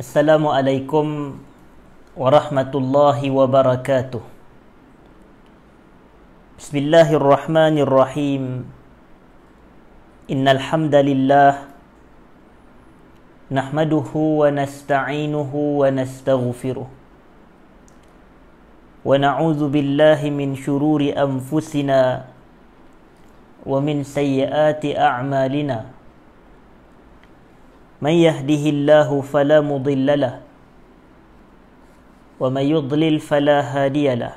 Assalamualaikum warahmatullahi wabarakatuh. Bismillahirrahmanirrahim. Innal hamdalillah nahmaduhu wa nasta'inuhu wa nastaghfiruh. Wa na'udzu billahi min shururi anfusina wa min sayyiati a'malina. من يهده الله فلا مضل له ومن يضلل فلا هادي له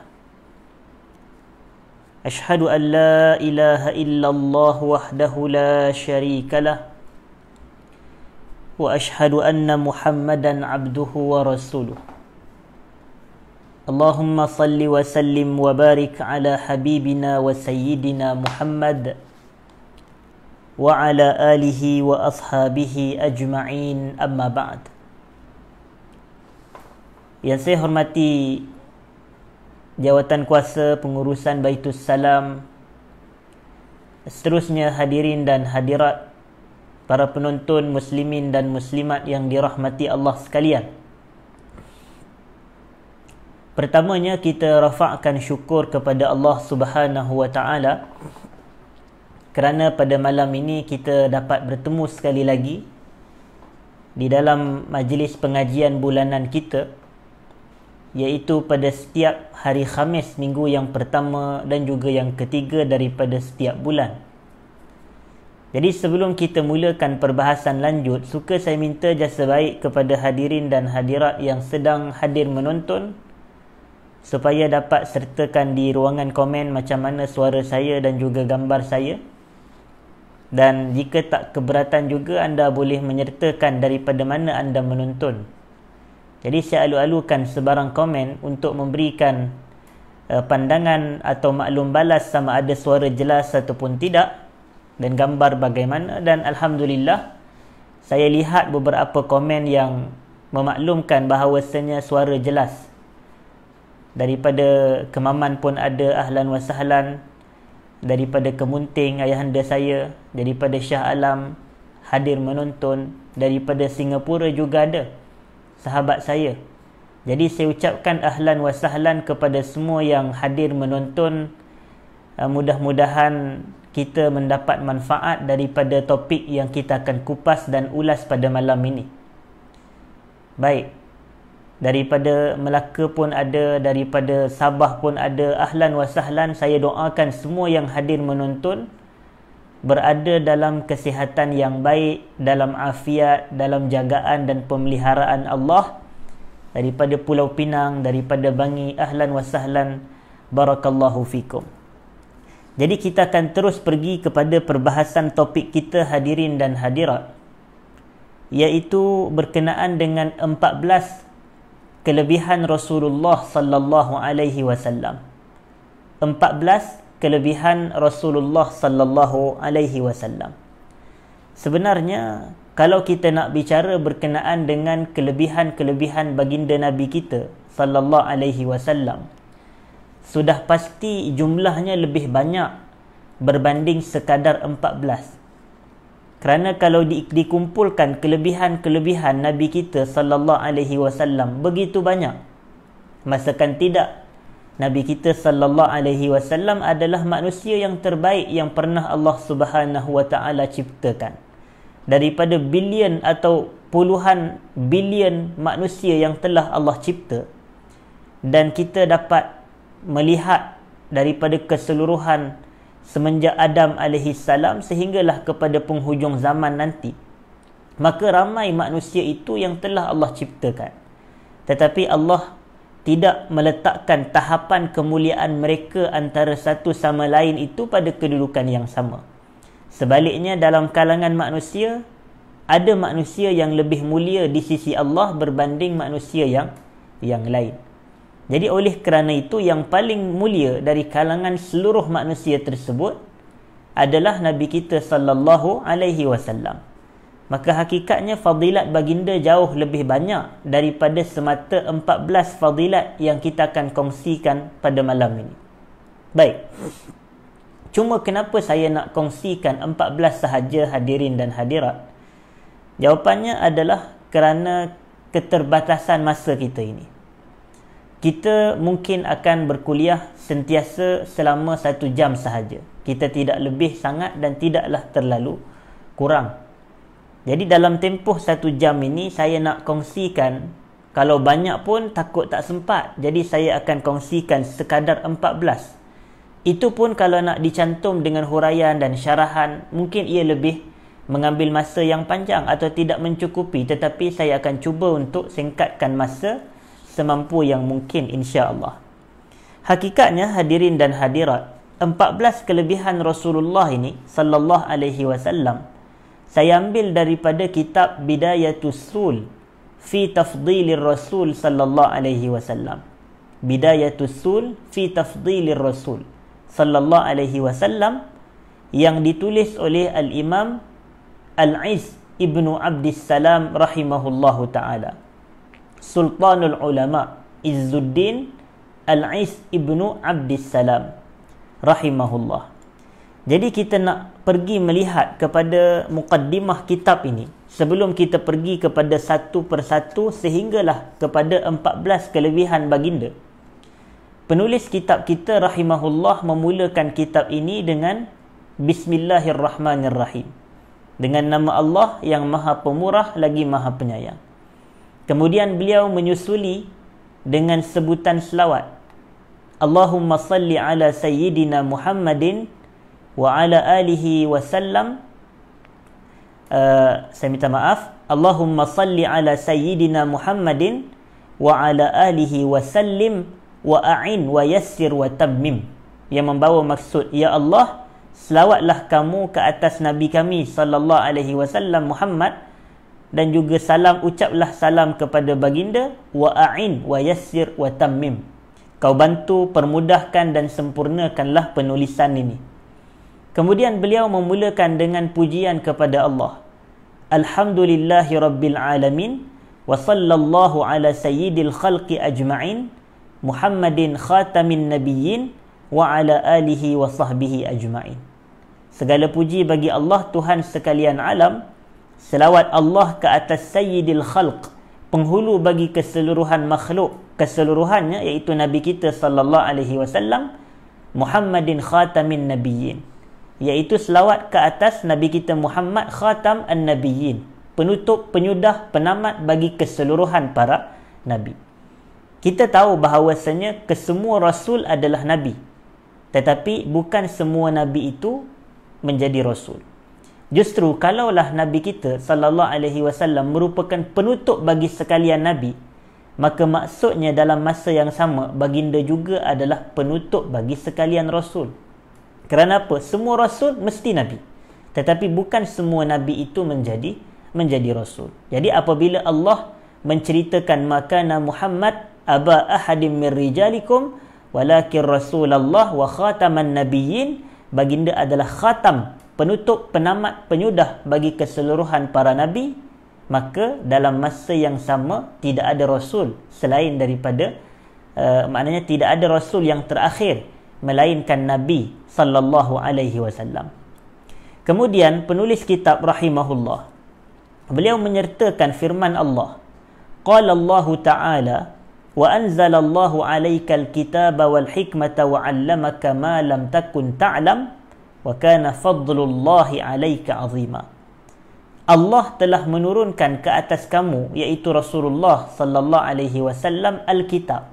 أشهد أن لا إله إلا الله وحده لا شريك له وأشهد أن محمدا عبده ورسوله اللهم صل وسلم وبارك على حبيبنا وسيدنا محمد محمد wa ala alihi wa ashabihi ajma'in amma ba'd Yang saya hormati jawatan kuasa pengurusan Baitul Salam seterusnya hadirin dan hadirat para penonton muslimin dan muslimat yang dirahmati Allah sekalian Pertamanya kita rafakkan syukur kepada Allah Subhanahu Wa Taala kerana pada malam ini kita dapat bertemu sekali lagi di dalam majlis pengajian bulanan kita iaitu pada setiap hari Khamis minggu yang pertama dan juga yang ketiga daripada setiap bulan. Jadi sebelum kita mulakan perbahasan lanjut, suka saya minta jasa baik kepada hadirin dan hadirat yang sedang hadir menonton supaya dapat sertakan di ruangan komen macam mana suara saya dan juga gambar saya dan jika tak keberatan juga anda boleh menyertakan daripada mana anda menonton jadi saya alu-alukan sebarang komen untuk memberikan eh, pandangan atau maklum balas sama ada suara jelas ataupun tidak dan gambar bagaimana dan Alhamdulillah saya lihat beberapa komen yang memaklumkan bahawasanya suara jelas daripada kemaman pun ada ahlan wa sahlan daripada Kemunting ayahanda saya daripada Shah Alam hadir menonton daripada Singapura juga ada sahabat saya jadi saya ucapkan ahlan wa sahlan kepada semua yang hadir menonton ah, mudah-mudahan kita mendapat manfaat daripada topik yang kita akan kupas dan ulas pada malam ini baik daripada Melaka pun ada daripada Sabah pun ada ahlan wa sahlan saya doakan semua yang hadir menonton berada dalam kesihatan yang baik dalam afiat dalam jagaan dan pemeliharaan Allah daripada Pulau Pinang daripada Bangi ahlan wa sahlan barakallahu fikum jadi kita akan terus pergi kepada perbahasan topik kita hadirin dan hadirat iaitu berkenaan dengan 14 kelebihan Rasulullah sallallahu alaihi wasallam. 14 kelebihan Rasulullah sallallahu alaihi wasallam. Sebenarnya kalau kita nak bicara berkenaan dengan kelebihan-kelebihan baginda Nabi kita sallallahu alaihi wasallam sudah pasti jumlahnya lebih banyak berbanding sekadar kerana kalau di, dikumpulkan kelebihan-kelebihan Nabi kita sallallahu alaihi wasallam begitu banyak masakan tidak Nabi kita sallallahu alaihi wasallam adalah manusia yang terbaik yang pernah Allah Subhanahu wa taala ciptakan daripada bilion atau puluhan bilion manusia yang telah Allah cipta dan kita dapat melihat daripada keseluruhan semenjak Adam alaihi salam sehinggalah kepada penghujung zaman nanti maka ramai manusia itu yang telah Allah ciptakan tetapi Allah tidak meletakkan tahapan kemuliaan mereka antara satu sama lain itu pada kedudukan yang sama sebaliknya dalam kalangan manusia ada manusia yang lebih mulia di sisi Allah berbanding manusia yang yang lain jadi oleh kerana itu yang paling mulia dari kalangan seluruh manusia tersebut adalah Nabi kita sallallahu alaihi wasallam. Maka hakikatnya fadilat baginda jauh lebih banyak daripada semata 14 fadilat yang kita akan kongsikan pada malam ini. Baik. Cuma kenapa saya nak kongsikan 14 sahaja hadirin dan hadirat? Jawapannya adalah kerana keterbatasan masa kita ini kita mungkin akan berkuliah sentiasa selama satu jam sahaja. Kita tidak lebih sangat dan tidaklah terlalu kurang. Jadi dalam tempoh satu jam ini saya nak kongsikan kalau banyak pun takut tak sempat. Jadi saya akan kongsikan sekadar 14. Itu pun kalau nak dicantum dengan huraian dan syarahan mungkin ia lebih mengambil masa yang panjang atau tidak mencukupi. Tetapi saya akan cuba untuk singkatkan masa semampu yang mungkin insya-Allah. Hakikatnya hadirin dan hadirat, 14 kelebihan Rasulullah ini sallallahu alaihi wasallam saya ambil daripada kitab Bidayatul Sul fi tafdilir Rasul sallallahu alaihi wasallam. Bidayatul Sul fi tafdilir Rasul sallallahu alaihi wasallam yang ditulis oleh Al-Imam Al-Iz Ibnu Abdissalam rahimahullahu taala. Sultanul Ulama Izzuddin Al-Is Ibn Abdissalam Rahimahullah Jadi kita nak pergi melihat kepada mukaddimah kitab ini Sebelum kita pergi kepada satu persatu sehinggalah kepada empat belas kelebihan baginda Penulis kitab kita Rahimahullah memulakan kitab ini dengan Bismillahirrahmanirrahim Dengan nama Allah yang maha pemurah lagi maha penyayang Kemudian beliau menyusuli dengan sebutan selawat. Allahumma salli ala sayyidina Muhammadin wa ala alihi wa sallam. Uh, saya minta maaf. Allahumma salli ala sayyidina Muhammadin wa ala alihi wa sallim wa a'in wa yassir wa tabmim. Yang membawa maksud ya Allah, selawatlah kamu ke atas nabi kami sallallahu alaihi wasallam Muhammad dan juga salam ucaplah salam kepada baginda wa a'in wa yassir wa tammim kau bantu permudahkan dan sempurnakanlah penulisan ini kemudian beliau memulakan dengan pujian kepada Allah alhamdulillahi rabbil alamin wa sallallahu ala sayyidil khalqi ajma'in muhammadin khatamin nabiyyin wa ala alihi wa sahbihi ajma'in segala puji bagi Allah Tuhan sekalian alam selawat Allah ke atas sayyidil khalq penghulu bagi keseluruhan makhluk keseluruhannya iaitu nabi kita sallallahu alaihi wasallam Muhammadin khatamin nabiyyin iaitu selawat ke atas nabi kita Muhammad khatam an-nabiyyin penutup penyudah penamat bagi keseluruhan para nabi kita tahu bahawasanya kesemua rasul adalah nabi tetapi bukan semua nabi itu menjadi rasul Justru kalaulah Nabi kita sallallahu alaihi wasallam merupakan penutup bagi sekalian nabi, maka maksudnya dalam masa yang sama baginda juga adalah penutup bagi sekalian rasul. Kerana apa? Semua rasul mesti nabi. Tetapi bukan semua nabi itu menjadi menjadi rasul. Jadi apabila Allah menceritakan maka makana Muhammad aba ahadim mir rijalikum walakin rasulullah wa khataman nabiyyin baginda adalah khatam penutup penamat penyudah bagi keseluruhan para nabi maka dalam masa yang sama tidak ada rasul selain daripada uh, maknanya tidak ada rasul yang terakhir melainkan nabi sallallahu alaihi wasallam kemudian penulis kitab rahimahullah beliau menyertakan firman Allah qala Allah taala wa anzalallahu alaikal kitaba wal hikmata wa 'allamaka ma lam takun ta'lam wa kana fadlullahi alayka azima Allah telah menurunkan ke atas kamu yaitu Rasulullah sallallahu alaihi wasallam al-kitab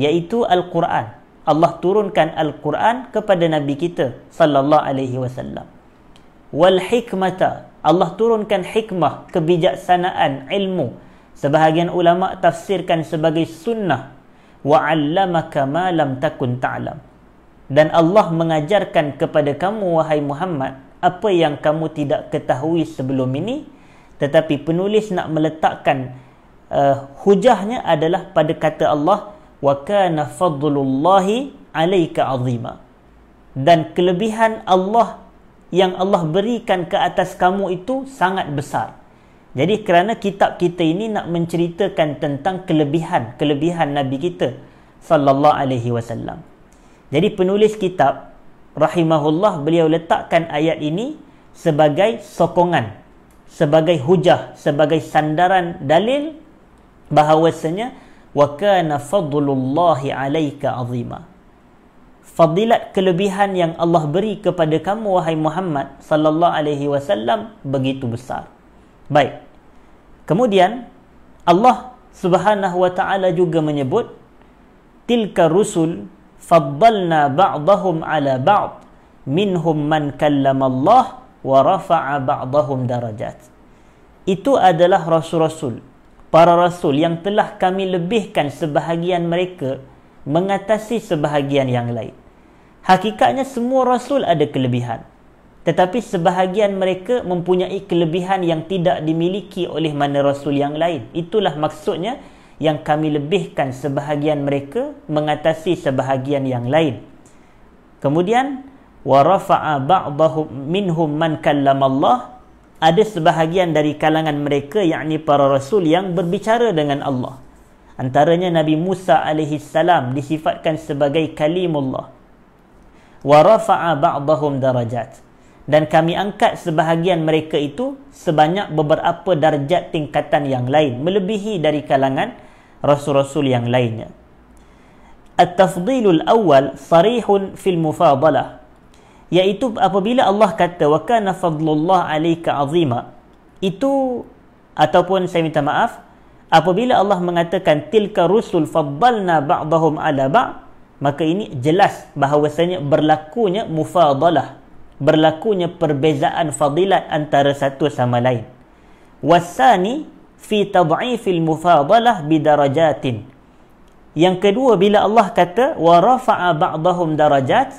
yaitu al-Quran Allah turunkan al-Quran kepada nabi kita sallallahu alaihi wasallam wal hikmata Allah turunkan hikmah kebijaksanaan ilmu sebahagian ulama tafsirkan sebagai sunnah wa 'allamaka ma lam takun ta'lam ta dan Allah mengajarkan kepada kamu wahai Muhammad apa yang kamu tidak ketahui sebelum ini tetapi penulis nak meletakkan uh, hujahnya adalah pada kata Allah wa kana fadlullahi alayka azimah dan kelebihan Allah yang Allah berikan ke atas kamu itu sangat besar jadi kerana kitab kita ini nak menceritakan tentang kelebihan kelebihan nabi kita sallallahu alaihi wasallam jadi penulis kitab rahimahullah beliau letakkan ayat ini sebagai sokongan, sebagai hujah, sebagai sandaran dalil bahawasanya wa kana fadlullahi alayka azima. Fadilat kelebihan yang Allah beri kepada kamu wahai Muhammad sallallahu alaihi wasallam begitu besar. Baik. Kemudian Allah Subhanahu wa taala juga menyebut tilka rusul faddalna ba'dahum ala ba'd minhum man kallama Allah wa rafa'a ba'dahum darajat itu adalah rasul-rasul para rasul yang telah kami lebihkan sebahagian mereka mengatasi sebahagian yang lain hakikatnya semua rasul ada kelebihan tetapi sebahagian mereka mempunyai kelebihan yang tidak dimiliki oleh mana rasul yang lain itulah maksudnya yang kami lebihkan sebahagian mereka mengatasi sebahagian yang lain. Kemudian wa rafa'a ba'dahu minhum man kallama Allah ada sebahagian dari kalangan mereka yakni para rasul yang berbicara dengan Allah. Antaranya Nabi Musa alaihi salam disifatkan sebagai kalimullah. Wa rafa'a ba'dahum darajat dan kami angkat sebahagian mereka itu sebanyak beberapa darjat tingkatan yang lain melebihi dari kalangan rasul-rasul yang lainnya. At-tafdilul awal sarihun fil mufadalah. Iaitu apabila Allah kata wa kana fadlullah alayka azima. Itu ataupun saya minta maaf apabila Allah mengatakan tilka rusul faddalna ba'dahum ala ba'd maka ini jelas bahawasanya berlakunya mufadalah berlakunya perbezaan fadilat antara satu sama lain wasani fi tad'ifil mufadalah bidarajatin. Yang kedua bila Allah kata wa rafa'a ba'dahum darajat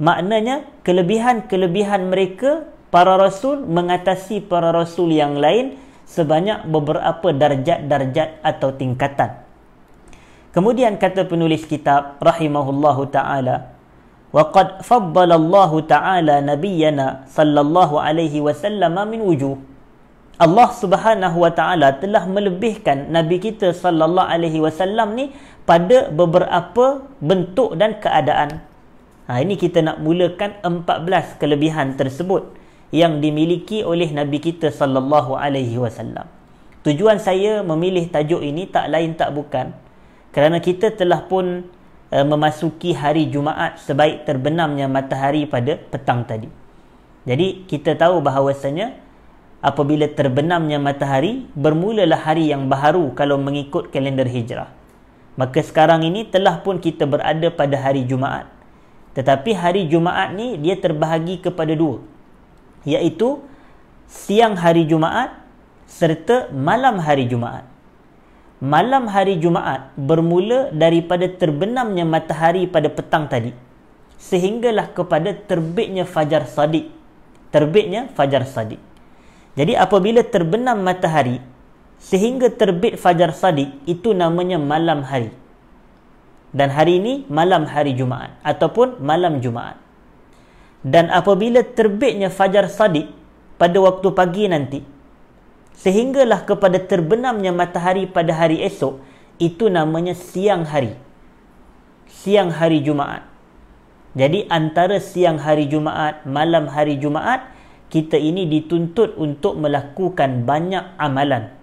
maknanya kelebihan-kelebihan mereka para rasul mengatasi para rasul yang lain sebanyak beberapa darjat-darjat atau tingkatan. Kemudian kata penulis kitab rahimahullahu taala wa qad faddala Allah taala nabiyyana sallallahu alaihi wasallam min wujuh Allah Subhanahu Wa Taala telah melebihkan Nabi kita sallallahu alaihi wasallam ni pada beberapa bentuk dan keadaan. Ha ini kita nak mulakan 14 kelebihan tersebut yang dimiliki oleh Nabi kita sallallahu alaihi wasallam. Tujuan saya memilih tajuk ini tak lain tak bukan kerana kita telah pun uh, memasuki hari Jumaat sebaik terbenamnya matahari pada petang tadi. Jadi kita tahu bahawasanya apabila terbenamnya matahari bermulalah hari yang baharu kalau mengikut kalender hijrah maka sekarang ini telah pun kita berada pada hari Jumaat tetapi hari Jumaat ni dia terbahagi kepada dua iaitu siang hari Jumaat serta malam hari Jumaat malam hari Jumaat bermula daripada terbenamnya matahari pada petang tadi sehinggalah kepada terbitnya fajar sadiq terbitnya fajar sadiq jadi apabila terbenam matahari sehingga terbit fajar sadiq itu namanya malam hari. Dan hari ini malam hari Jumaat ataupun malam Jumaat. Dan apabila terbitnya fajar sadiq pada waktu pagi nanti sehinggalah kepada terbenamnya matahari pada hari esok itu namanya siang hari. Siang hari Jumaat. Jadi antara siang hari Jumaat, malam hari Jumaat kita ini dituntut untuk melakukan banyak amalan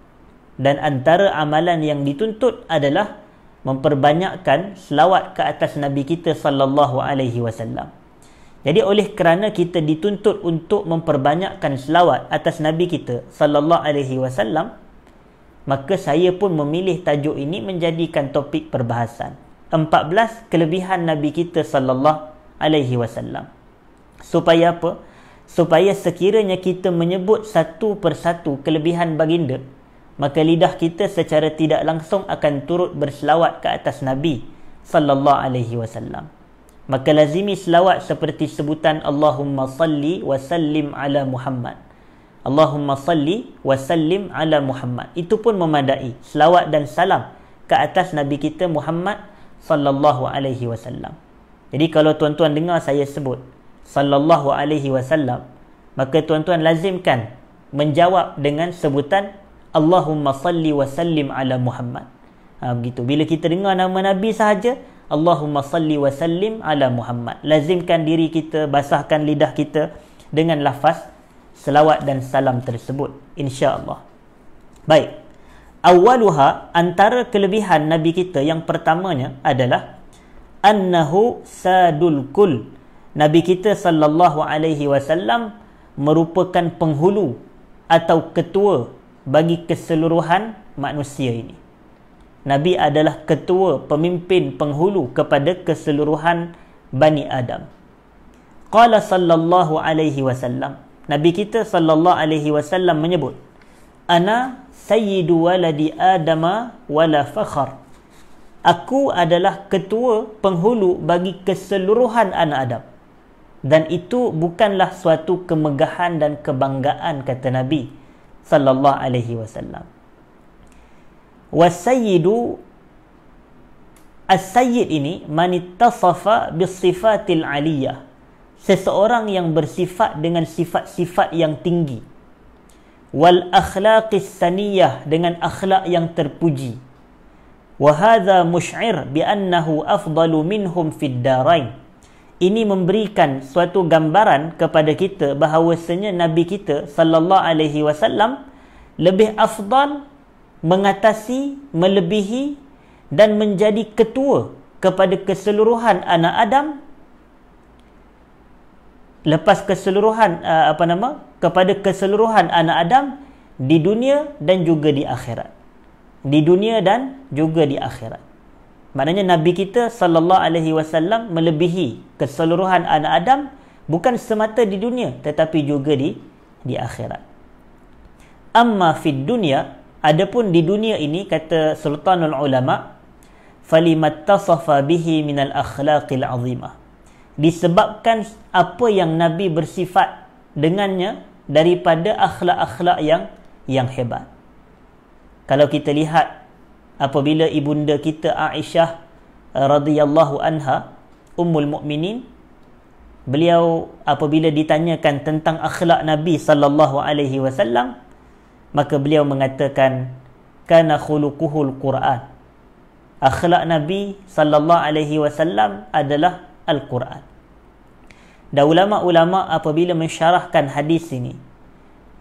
dan antara amalan yang dituntut adalah memperbanyakkan selawat ke atas nabi kita sallallahu alaihi wasallam jadi oleh kerana kita dituntut untuk memperbanyakkan selawat atas nabi kita sallallahu alaihi wasallam maka saya pun memilih tajuk ini menjadikan topik perbahasan 14 kelebihan nabi kita sallallahu alaihi wasallam supaya apa supaya sekiranya kita menyebut satu persatu kelebihan baginda maka lidah kita secara tidak langsung akan turut berselawat ke atas nabi sallallahu alaihi wasallam maka lazimi selawat seperti sebutan Allahumma salli wa sallim ala Muhammad Allahumma salli wa sallim ala Muhammad itu pun memadai selawat dan salam ke atas nabi kita Muhammad sallallahu alaihi wasallam jadi kalau tuan-tuan dengar saya sebut sallallahu alaihi wasallam maka tuan-tuan lazimkan menjawab dengan sebutan Allahumma salli wa sallim ala Muhammad ha, begitu bila kita dengar nama nabi sahaja Allahumma salli wa sallim ala Muhammad lazimkan diri kita basahkan lidah kita dengan lafaz selawat dan salam tersebut insya-Allah baik awwaluha antara kelebihan nabi kita yang pertamanya adalah annahu sadul kull Nabi kita sallallahu alaihi wasallam merupakan penghulu atau ketua bagi keseluruhan manusia ini. Nabi adalah ketua pemimpin penghulu kepada keseluruhan Bani Adam. Qala sallallahu alaihi wasallam. Nabi kita sallallahu alaihi wasallam menyebut, "Ana sayyidu waladi Adama wala fakhar." Aku adalah ketua penghulu bagi keseluruhan anak Adam dan itu bukanlah suatu kemegahan dan kebanggaan kata Nabi sallallahu alaihi wasallam. Wasayyidu as-sayyid ini manittasafa sifatil aliyah. Seseorang yang bersifat dengan sifat-sifat yang tinggi. Wal akhlaqis saniyah dengan akhlak yang terpuji. Wa hadha mush'ir bi annahu afdalu minhum fid darain ini memberikan suatu gambaran kepada kita bahawasanya nabi kita sallallahu alaihi wasallam lebih afdal mengatasi melebihi dan menjadi ketua kepada keseluruhan anak adam lepas keseluruhan uh, apa nama kepada keseluruhan anak adam di dunia dan juga di akhirat di dunia dan juga di akhirat Maknanya Nabi kita sallallahu alaihi wasallam melebihi keseluruhan anak Adam bukan semata di dunia tetapi juga di di akhirat. Amma fid dunya adapun di dunia ini kata Sultanul Ulama falimattasafa bihi al akhlaqil azimah. Disebabkan apa yang Nabi bersifat dengannya daripada akhlak-akhlak yang yang hebat. Kalau kita lihat apabila ibunda kita Aisyah eh, radhiyallahu anha ummul mukminin beliau apabila ditanyakan tentang akhlak Nabi sallallahu alaihi wasallam maka beliau mengatakan kana khuluquhul Quran akhlak Nabi sallallahu alaihi wasallam adalah al-Quran dan ulama-ulama apabila mensyarahkan hadis ini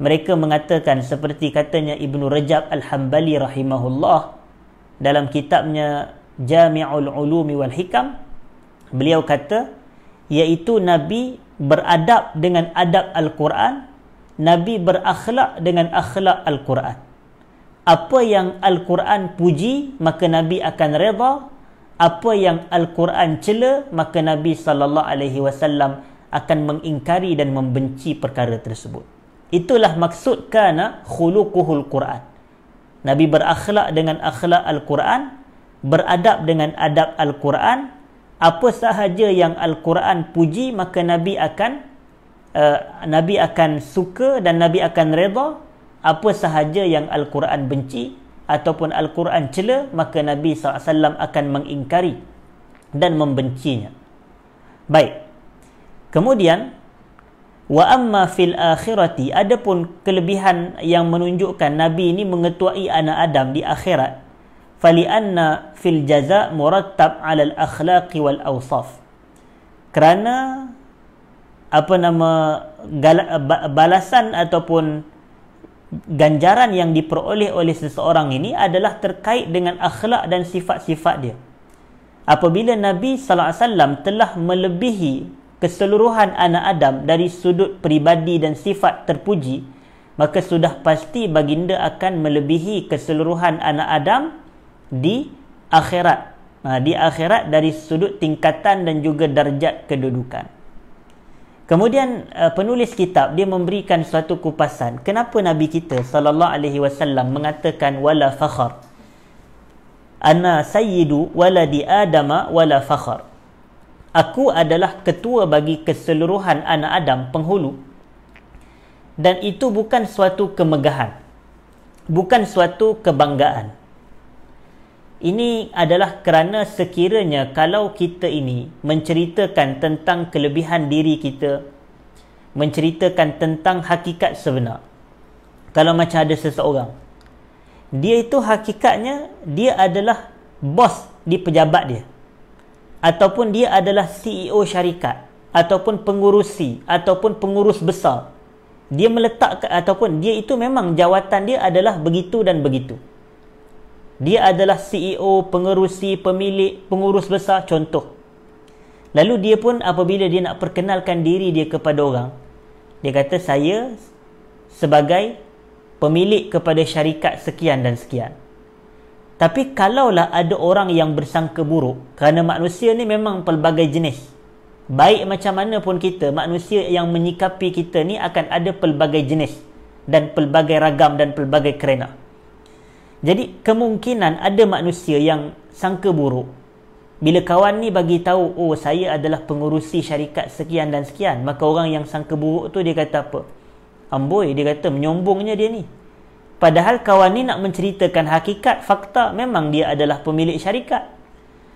mereka mengatakan seperti katanya Ibnu Rajab Al-Hambali rahimahullah dalam kitabnya Jami'ul Ulumi wal Hikam beliau kata iaitu nabi beradab dengan adab al-Quran nabi berakhlak dengan akhlak al-Quran apa yang al-Quran puji maka nabi akan redha apa yang al-Quran cela maka nabi sallallahu alaihi wasallam akan mengingkari dan membenci perkara tersebut itulah maksud kana khuluquhul Quran Nabi berakhlak dengan akhlak Al-Quran Beradab dengan adab Al-Quran Apa sahaja yang Al-Quran puji Maka Nabi akan uh, Nabi akan suka dan Nabi akan reda Apa sahaja yang Al-Quran benci Ataupun Al-Quran cela Maka Nabi SAW akan mengingkari Dan membencinya Baik Kemudian Kemudian Wa amma fil akhirati adapun kelebihan yang menunjukkan nabi ini mengetuai anak Adam di akhirat. Fali anna fil jaza murattab ala al akhlaqi wal awsaf. Kerana apa nama balasan ataupun ganjaran yang diperoleh oleh seseorang ini adalah terkait dengan akhlak dan sifat-sifat dia. Apabila Nabi sallallahu alaihi wasallam telah melebihi keseluruhan anak Adam dari sudut peribadi dan sifat terpuji, maka sudah pasti baginda akan melebihi keseluruhan anak Adam di akhirat. Ha, di akhirat dari sudut tingkatan dan juga darjat kedudukan. Kemudian eh, penulis kitab dia memberikan suatu kupasan kenapa Nabi kita sallallahu alaihi wasallam mengatakan wala fakhar. Ana sayyidu waladi Adama wala fakhar aku adalah ketua bagi keseluruhan anak Adam penghulu dan itu bukan suatu kemegahan bukan suatu kebanggaan ini adalah kerana sekiranya kalau kita ini menceritakan tentang kelebihan diri kita menceritakan tentang hakikat sebenar kalau macam ada seseorang dia itu hakikatnya dia adalah bos di pejabat dia ataupun dia adalah CEO syarikat ataupun pengurusi ataupun pengurus besar dia meletakkan ataupun dia itu memang jawatan dia adalah begitu dan begitu dia adalah CEO, pengerusi, pemilik, pengurus besar contoh lalu dia pun apabila dia nak perkenalkan diri dia kepada orang dia kata saya sebagai pemilik kepada syarikat sekian dan sekian tapi kalaulah ada orang yang bersangka buruk Kerana manusia ni memang pelbagai jenis Baik macam mana pun kita Manusia yang menyikapi kita ni akan ada pelbagai jenis Dan pelbagai ragam dan pelbagai kerena Jadi kemungkinan ada manusia yang sangka buruk Bila kawan ni bagi tahu Oh saya adalah pengurusi syarikat sekian dan sekian Maka orang yang sangka buruk tu dia kata apa Amboi dia kata menyombongnya dia ni Padahal kawan ni nak menceritakan hakikat, fakta. Memang dia adalah pemilik syarikat.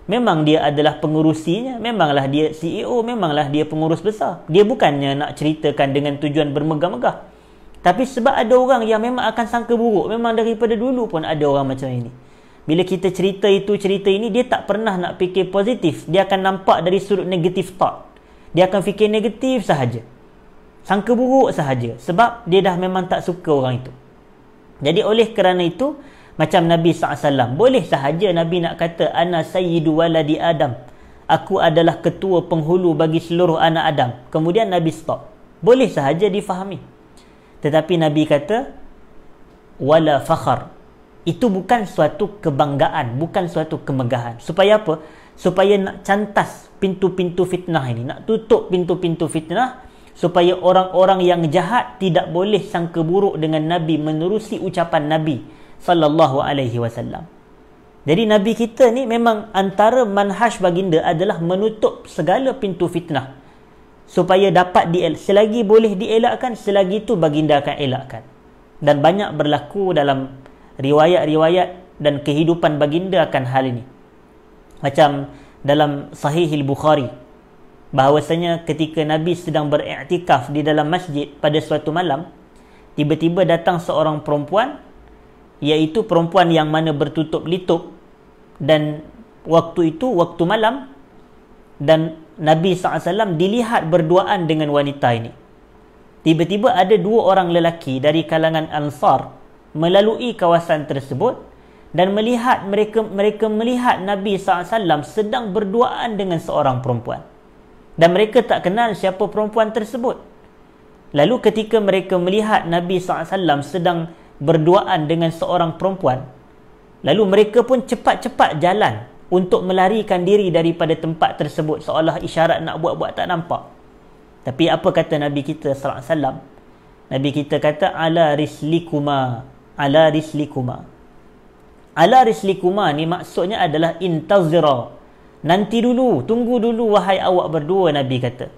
Memang dia adalah pengurusinya. Memanglah dia CEO. Memanglah dia pengurus besar. Dia bukannya nak ceritakan dengan tujuan bermegah-megah. Tapi sebab ada orang yang memang akan sangka buruk. Memang daripada dulu pun ada orang macam ini. Bila kita cerita itu, cerita ini, dia tak pernah nak fikir positif. Dia akan nampak dari sudut negatif thought. Dia akan fikir negatif sahaja. Sangka buruk sahaja. Sebab dia dah memang tak suka orang itu. Jadi oleh kerana itu macam Nabi SAW boleh sahaja Nabi nak kata ana sayyidu waladi Adam. Aku adalah ketua penghulu bagi seluruh anak Adam. Kemudian Nabi stop. Boleh sahaja difahami. Tetapi Nabi kata wala fakhar. Itu bukan suatu kebanggaan, bukan suatu kemegahan. Supaya apa? Supaya nak cantas pintu-pintu fitnah ini, nak tutup pintu-pintu fitnah, supaya orang-orang yang jahat tidak boleh sangka buruk dengan Nabi menerusi ucapan Nabi sallallahu alaihi wasallam. Jadi Nabi kita ni memang antara manhaj baginda adalah menutup segala pintu fitnah supaya dapat diel selagi boleh dielakkan selagi itu baginda akan elakkan. Dan banyak berlaku dalam riwayat-riwayat dan kehidupan baginda akan hal ini. Macam dalam Sahih Al-Bukhari bahawasanya ketika Nabi sedang beriktikaf di dalam masjid pada suatu malam tiba-tiba datang seorang perempuan iaitu perempuan yang mana bertutup litup dan waktu itu waktu malam dan Nabi SAW dilihat berduaan dengan wanita ini tiba-tiba ada dua orang lelaki dari kalangan Ansar melalui kawasan tersebut dan melihat mereka mereka melihat Nabi SAW sedang berduaan dengan seorang perempuan dan mereka tak kenal siapa perempuan tersebut. Lalu ketika mereka melihat Nabi SAW sedang berduaan dengan seorang perempuan, lalu mereka pun cepat-cepat jalan untuk melarikan diri daripada tempat tersebut seolah isyarat nak buat-buat tak nampak. Tapi apa kata Nabi kita SAW? Nabi kita kata, Ala rislikuma, ala rislikuma. Ala rislikuma ni maksudnya adalah intazirah. Nanti dulu, tunggu dulu wahai awak berdua Nabi kata.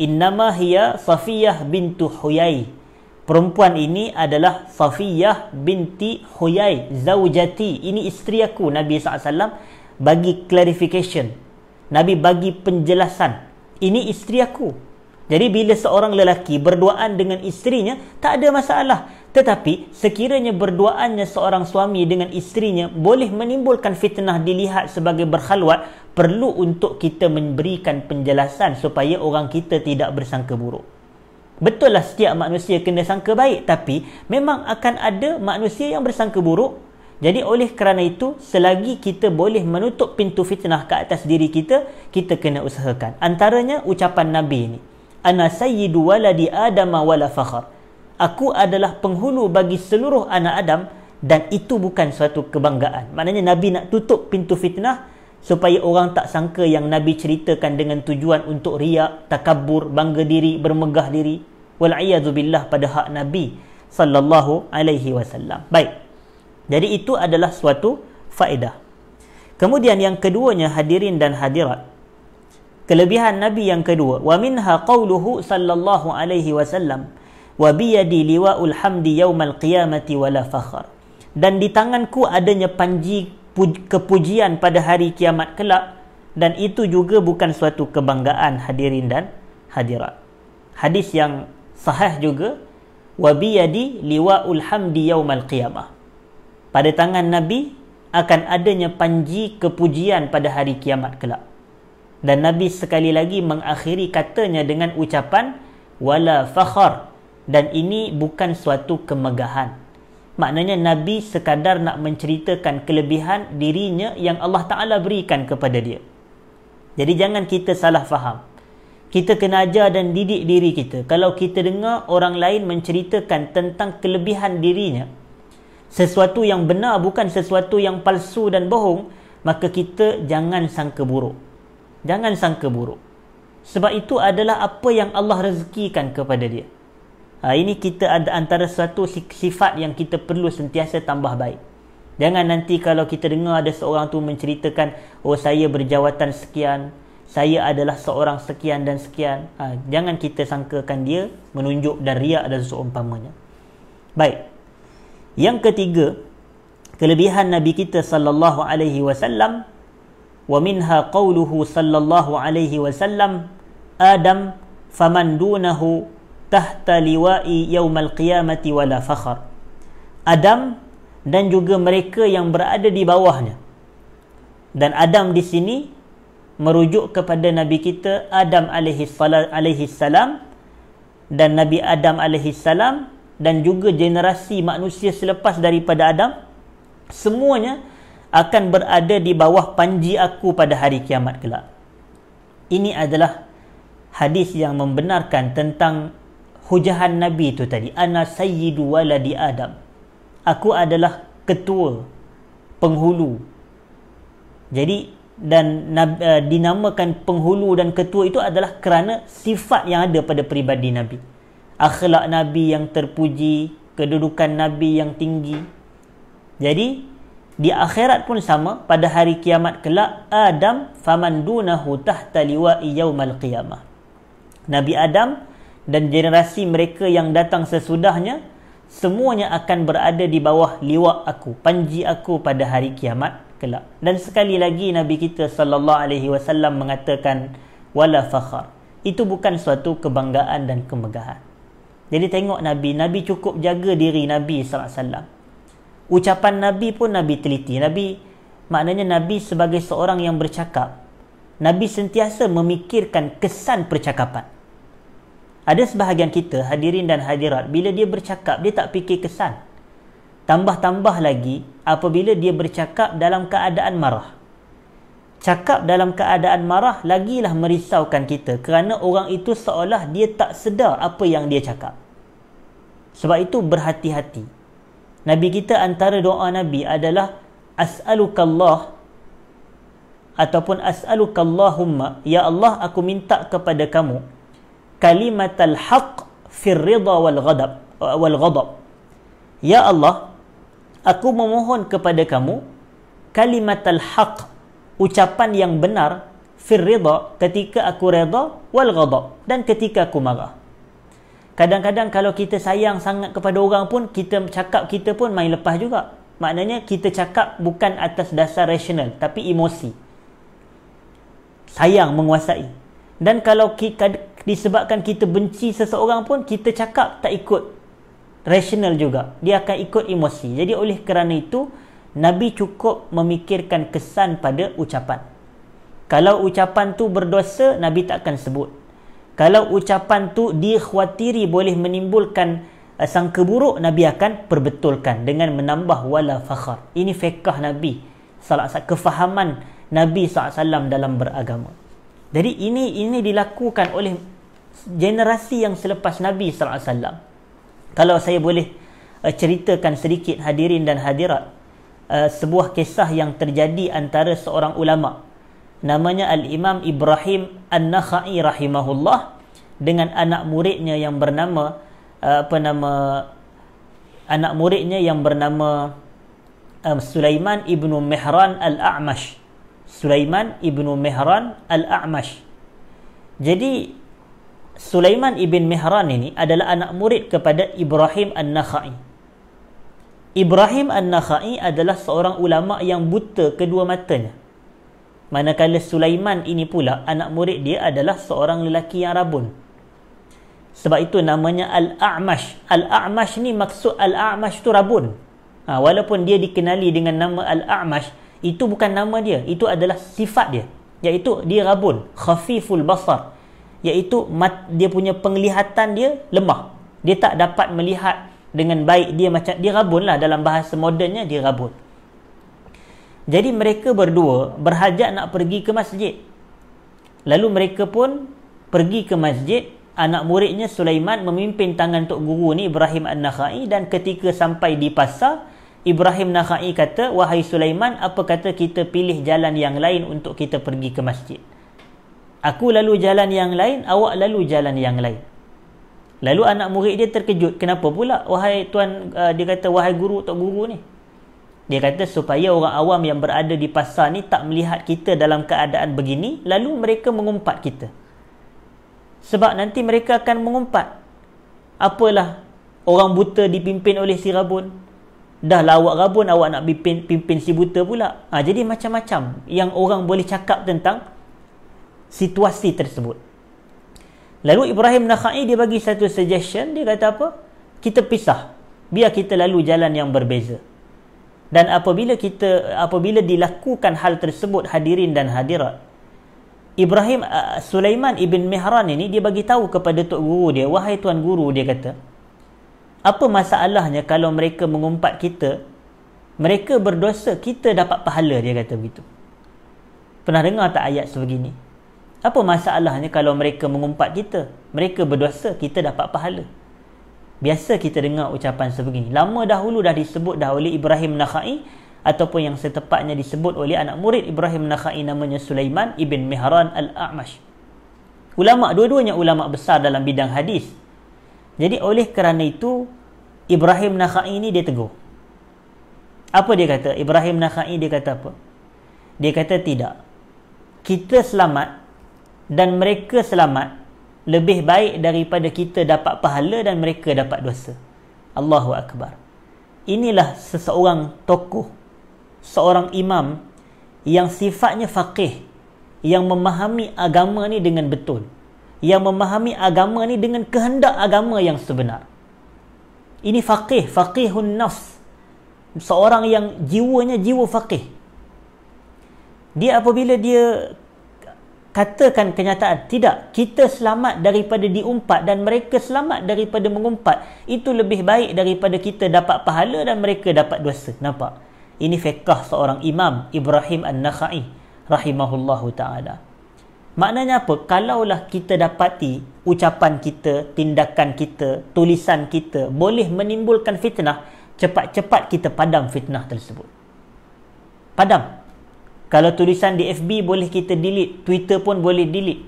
Innama hiya Safiyah bintu Huyai. Perempuan ini adalah Safiyah binti Huyai. Zawjati. Ini isteri aku Nabi SAW bagi clarification. Nabi bagi penjelasan. Ini isteri aku. Jadi bila seorang lelaki berduaan dengan isterinya, tak ada masalah. Tetapi sekiranya berduaannya seorang suami dengan istrinya boleh menimbulkan fitnah dilihat sebagai berkhaluat, perlu untuk kita memberikan penjelasan supaya orang kita tidak bersangka buruk. Betullah setiap manusia kena sangka baik tapi memang akan ada manusia yang bersangka buruk. Jadi oleh kerana itu, selagi kita boleh menutup pintu fitnah ke atas diri kita, kita kena usahakan. Antaranya ucapan Nabi ini. Ana sayyidu waladi Adam wala fakhar aku adalah penghulu bagi seluruh anak Adam dan itu bukan suatu kebanggaan. Maknanya Nabi nak tutup pintu fitnah supaya orang tak sangka yang Nabi ceritakan dengan tujuan untuk riak, takabur, bangga diri, bermegah diri. Wal'iyazubillah pada hak Nabi sallallahu alaihi wasallam. Baik. Jadi itu adalah suatu faedah. Kemudian yang keduanya hadirin dan hadirat. Kelebihan Nabi yang kedua. Wa minha qawluhu sallallahu alaihi wasallam wa biyadi liwa'ul hamdi yaumal qiyamati wala fakhar dan di tanganku adanya panji kepujian pada hari kiamat kelak dan itu juga bukan suatu kebanggaan hadirin dan hadirat hadis yang sahih juga wa biyadi liwa'ul hamdi yaumal qiyamah pada tangan nabi akan adanya panji kepujian pada hari kiamat kelak dan nabi sekali lagi mengakhiri katanya dengan ucapan wala fakhar dan ini bukan suatu kemegahan. Maknanya Nabi sekadar nak menceritakan kelebihan dirinya yang Allah Ta'ala berikan kepada dia. Jadi jangan kita salah faham. Kita kena ajar dan didik diri kita. Kalau kita dengar orang lain menceritakan tentang kelebihan dirinya, sesuatu yang benar bukan sesuatu yang palsu dan bohong, maka kita jangan sangka buruk. Jangan sangka buruk. Sebab itu adalah apa yang Allah rezekikan kepada dia. Ha, ini kita ada antara satu sifat yang kita perlu sentiasa tambah baik. Jangan nanti kalau kita dengar ada seorang tu menceritakan, oh saya berjawatan sekian, saya adalah seorang sekian dan sekian. Ha, jangan kita sangkakan dia menunjuk dan riak dan seumpamanya. Baik. Yang ketiga, kelebihan Nabi kita sallallahu alaihi wasallam wa minha qawluhu sallallahu alaihi wasallam Adam faman dunahu tahta liwa'i yaumal qiyamati wala fakhar Adam dan juga mereka yang berada di bawahnya dan Adam di sini merujuk kepada Nabi kita Adam alaihi salam dan Nabi Adam alaihi salam dan juga generasi manusia selepas daripada Adam semuanya akan berada di bawah panji aku pada hari kiamat kelak. Ini adalah hadis yang membenarkan tentang hujahan Nabi tu tadi ana sayyidu waladi Adam aku adalah ketua penghulu jadi dan eh, dinamakan penghulu dan ketua itu adalah kerana sifat yang ada pada peribadi Nabi akhlak Nabi yang terpuji kedudukan Nabi yang tinggi jadi di akhirat pun sama pada hari kiamat kelak Adam faman dunahu tahta liwa'i yaumal qiyamah Nabi Adam dan generasi mereka yang datang sesudahnya semuanya akan berada di bawah liwa aku panji aku pada hari kiamat kelak dan sekali lagi nabi kita sallallahu alaihi wasallam mengatakan wala fakhar itu bukan suatu kebanggaan dan kemegahan jadi tengok nabi nabi cukup jaga diri nabi sallallahu alaihi wasallam ucapan nabi pun nabi teliti nabi maknanya nabi sebagai seorang yang bercakap nabi sentiasa memikirkan kesan percakapan ada sebahagian kita hadirin dan hadirat bila dia bercakap dia tak fikir kesan. Tambah-tambah lagi apabila dia bercakap dalam keadaan marah. Cakap dalam keadaan marah lagilah merisaukan kita kerana orang itu seolah dia tak sedar apa yang dia cakap. Sebab itu berhati-hati. Nabi kita antara doa Nabi adalah as'aluka Allah ataupun as'aluka Allahumma ya Allah aku minta kepada kamu kalimat al-haq fi rida wal ghadab wal ghadab ya Allah aku memohon kepada kamu kalimat al-haq ucapan yang benar fi rida ketika aku redha wal ghadab dan ketika aku marah kadang-kadang kalau kita sayang sangat kepada orang pun kita cakap kita pun main lepas juga maknanya kita cakap bukan atas dasar rasional tapi emosi sayang menguasai dan kalau disebabkan kita benci seseorang pun kita cakap tak ikut rasional juga dia akan ikut emosi jadi oleh kerana itu nabi cukup memikirkan kesan pada ucapan kalau ucapan tu berdosa nabi tak akan sebut kalau ucapan tu dikhawatiri boleh menimbulkan uh, sangka nabi akan perbetulkan dengan menambah wala fakhar ini fiqh nabi salah satu kefahaman nabi SAW dalam beragama jadi ini ini dilakukan oleh generasi yang selepas Nabi sallallahu alaihi wasallam. Kalau saya boleh uh, ceritakan sedikit hadirin dan hadirat uh, sebuah kisah yang terjadi antara seorang ulama namanya Al-Imam Ibrahim An-Nakhai rahimahullah dengan anak muridnya yang bernama uh, apa nama anak muridnya yang bernama um, Sulaiman ibnu Mihran Al-A'mash. Sulaiman ibnu Mihran al-A'mash. Jadi Sulaiman ibn Mihran ini adalah anak murid kepada Ibrahim an-Nakhai. Ibrahim an-Nakhai adalah seorang ulama yang buta kedua matanya. Manakala Sulaiman ini pula anak murid dia adalah seorang lelaki yang rabun. Sebab itu namanya Al-A'mash. Al-A'mash ni maksud Al-A'mash tu rabun. Ha, walaupun dia dikenali dengan nama Al-A'mash, itu bukan nama dia, itu adalah sifat dia. Iaitu dia rabun, khafiful basar. Iaitu mat, dia punya penglihatan dia lemah. Dia tak dapat melihat dengan baik dia macam dia rabun lah dalam bahasa modennya dia rabun. Jadi mereka berdua berhajat nak pergi ke masjid. Lalu mereka pun pergi ke masjid anak muridnya Sulaiman memimpin tangan Tok Guru ni Ibrahim An-Nakhai dan ketika sampai di pasar Ibrahim Nakhai kata, wahai Sulaiman, apa kata kita pilih jalan yang lain untuk kita pergi ke masjid? Aku lalu jalan yang lain, awak lalu jalan yang lain. Lalu anak murid dia terkejut, kenapa pula? Wahai tuan uh, dia kata wahai guru atau guru ni. Dia kata supaya orang awam yang berada di pasar ni tak melihat kita dalam keadaan begini, lalu mereka mengumpat kita. Sebab nanti mereka akan mengumpat. Apalah orang buta dipimpin oleh si rabun dah lah awak rabun awak nak pimpin, pimpin si buta pula ha, jadi macam-macam yang orang boleh cakap tentang situasi tersebut lalu Ibrahim Nakhai dia bagi satu suggestion dia kata apa kita pisah biar kita lalu jalan yang berbeza dan apabila kita apabila dilakukan hal tersebut hadirin dan hadirat Ibrahim uh, Sulaiman ibn Mihran ini dia bagi tahu kepada tok guru dia wahai tuan guru dia kata apa masalahnya kalau mereka mengumpat kita mereka berdosa kita dapat pahala dia kata begitu pernah dengar tak ayat sebegini apa masalahnya kalau mereka mengumpat kita mereka berdosa kita dapat pahala biasa kita dengar ucapan sebegini lama dahulu dah disebut dah oleh Ibrahim Nakhai ataupun yang setepatnya disebut oleh anak murid Ibrahim Nakhai namanya Sulaiman ibn Mihran al-A'mash ulama dua-duanya ulama besar dalam bidang hadis jadi oleh kerana itu Ibrahim Nakhai ni dia tegur. Apa dia kata? Ibrahim Nakhai dia kata apa? Dia kata tidak. Kita selamat dan mereka selamat lebih baik daripada kita dapat pahala dan mereka dapat dosa. Allahu Akbar. Inilah seseorang tokoh, seorang imam yang sifatnya faqih, yang memahami agama ni dengan betul. Yang memahami agama ni dengan kehendak agama yang sebenar. Ini faqih, faqihun nafs. Seorang yang jiwanya jiwa faqih. Dia apabila dia katakan kenyataan, tidak, kita selamat daripada diumpat dan mereka selamat daripada mengumpat. Itu lebih baik daripada kita dapat pahala dan mereka dapat dosa. Nampak? Ini fiqah seorang imam Ibrahim An-Nakhai rahimahullahu taala. Maknanya apa? Kalaulah kita dapati ucapan kita, tindakan kita, tulisan kita boleh menimbulkan fitnah, cepat-cepat kita padam fitnah tersebut. Padam. Kalau tulisan di FB boleh kita delete, Twitter pun boleh delete.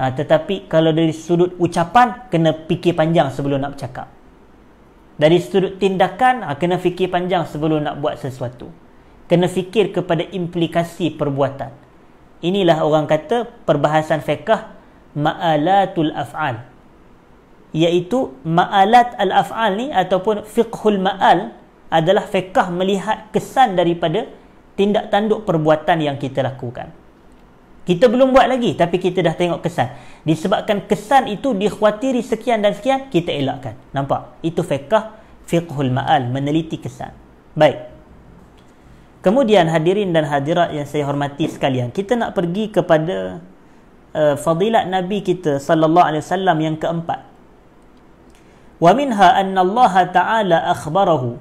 Ha, tetapi kalau dari sudut ucapan, kena fikir panjang sebelum nak bercakap. Dari sudut tindakan, ha, kena fikir panjang sebelum nak buat sesuatu. Kena fikir kepada implikasi perbuatan inilah orang kata perbahasan fiqh ma'alatul af'al iaitu ma'alat al-af'al ni ataupun fiqhul ma'al adalah fiqh melihat kesan daripada tindak tanduk perbuatan yang kita lakukan kita belum buat lagi tapi kita dah tengok kesan disebabkan kesan itu dikhawatiri sekian dan sekian kita elakkan nampak itu fiqh fiqhul ma'al meneliti kesan baik Kemudian hadirin dan hadirat yang saya hormati sekalian, kita nak pergi kepada uh, fadilat Nabi kita sallallahu alaihi wasallam yang keempat. Wa minha anna Allah Ta'ala akhbarahu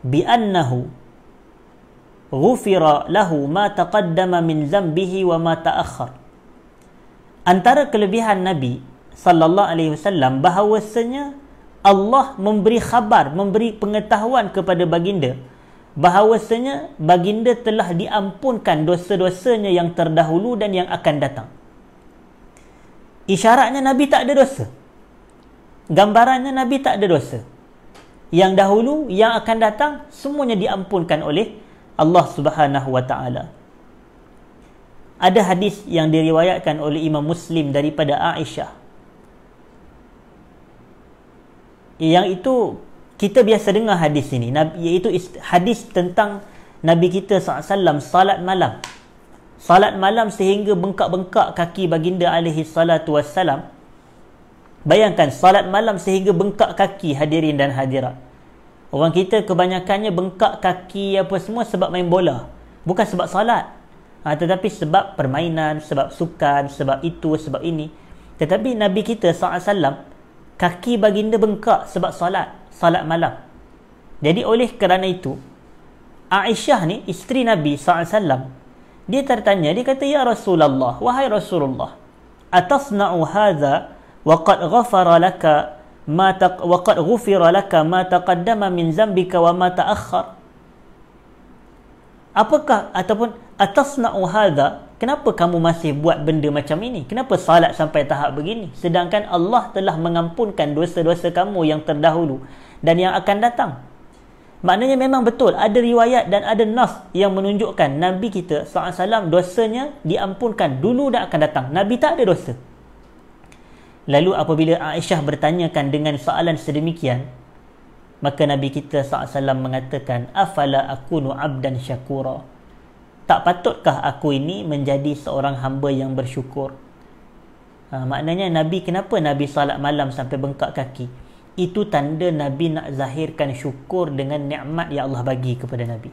bi annahu ghufira lahu ma taqaddama min dhanbihi wa ma ta'akhkhar. Antara kelebihan Nabi sallallahu alaihi wasallam bahawasanya Allah memberi khabar, memberi pengetahuan kepada baginda bahawasanya baginda telah diampunkan dosa-dosanya yang terdahulu dan yang akan datang. Isyaratnya Nabi tak ada dosa. Gambarannya Nabi tak ada dosa. Yang dahulu, yang akan datang, semuanya diampunkan oleh Allah Subhanahu Wa Taala. Ada hadis yang diriwayatkan oleh Imam Muslim daripada Aisyah. Yang itu kita biasa dengar hadis ini iaitu hadis tentang Nabi kita SAW salat malam salat malam sehingga bengkak-bengkak kaki baginda alaihi salatu wassalam bayangkan salat malam sehingga bengkak kaki hadirin dan hadirat orang kita kebanyakannya bengkak kaki apa semua sebab main bola bukan sebab salat ha, tetapi sebab permainan sebab sukan sebab itu sebab ini tetapi Nabi kita SAW kaki baginda bengkak sebab salat salat malam. Jadi oleh kerana itu, Aisyah ni isteri Nabi SAW, dia tertanya, dia kata, Ya Rasulullah, wahai Rasulullah, atasna'u haza waqad ghafara laka ma taq waqad ghufira laka ma taqaddama min zambika wa ma ta'akhkhar apakah ataupun atasna'u hadha kenapa kamu masih buat benda macam ini kenapa salat sampai tahap begini sedangkan Allah telah mengampunkan dosa-dosa kamu yang terdahulu dan yang akan datang. Maknanya memang betul ada riwayat dan ada nas yang menunjukkan Nabi kita SAW dosanya diampunkan dulu dan akan datang. Nabi tak ada dosa. Lalu apabila Aisyah bertanyakan dengan soalan sedemikian, maka Nabi kita SAW mengatakan, Afala akunu abdan syakura. Tak patutkah aku ini menjadi seorang hamba yang bersyukur? Ha, maknanya Nabi kenapa Nabi salat malam sampai bengkak kaki? itu tanda Nabi nak zahirkan syukur dengan nikmat yang Allah bagi kepada Nabi.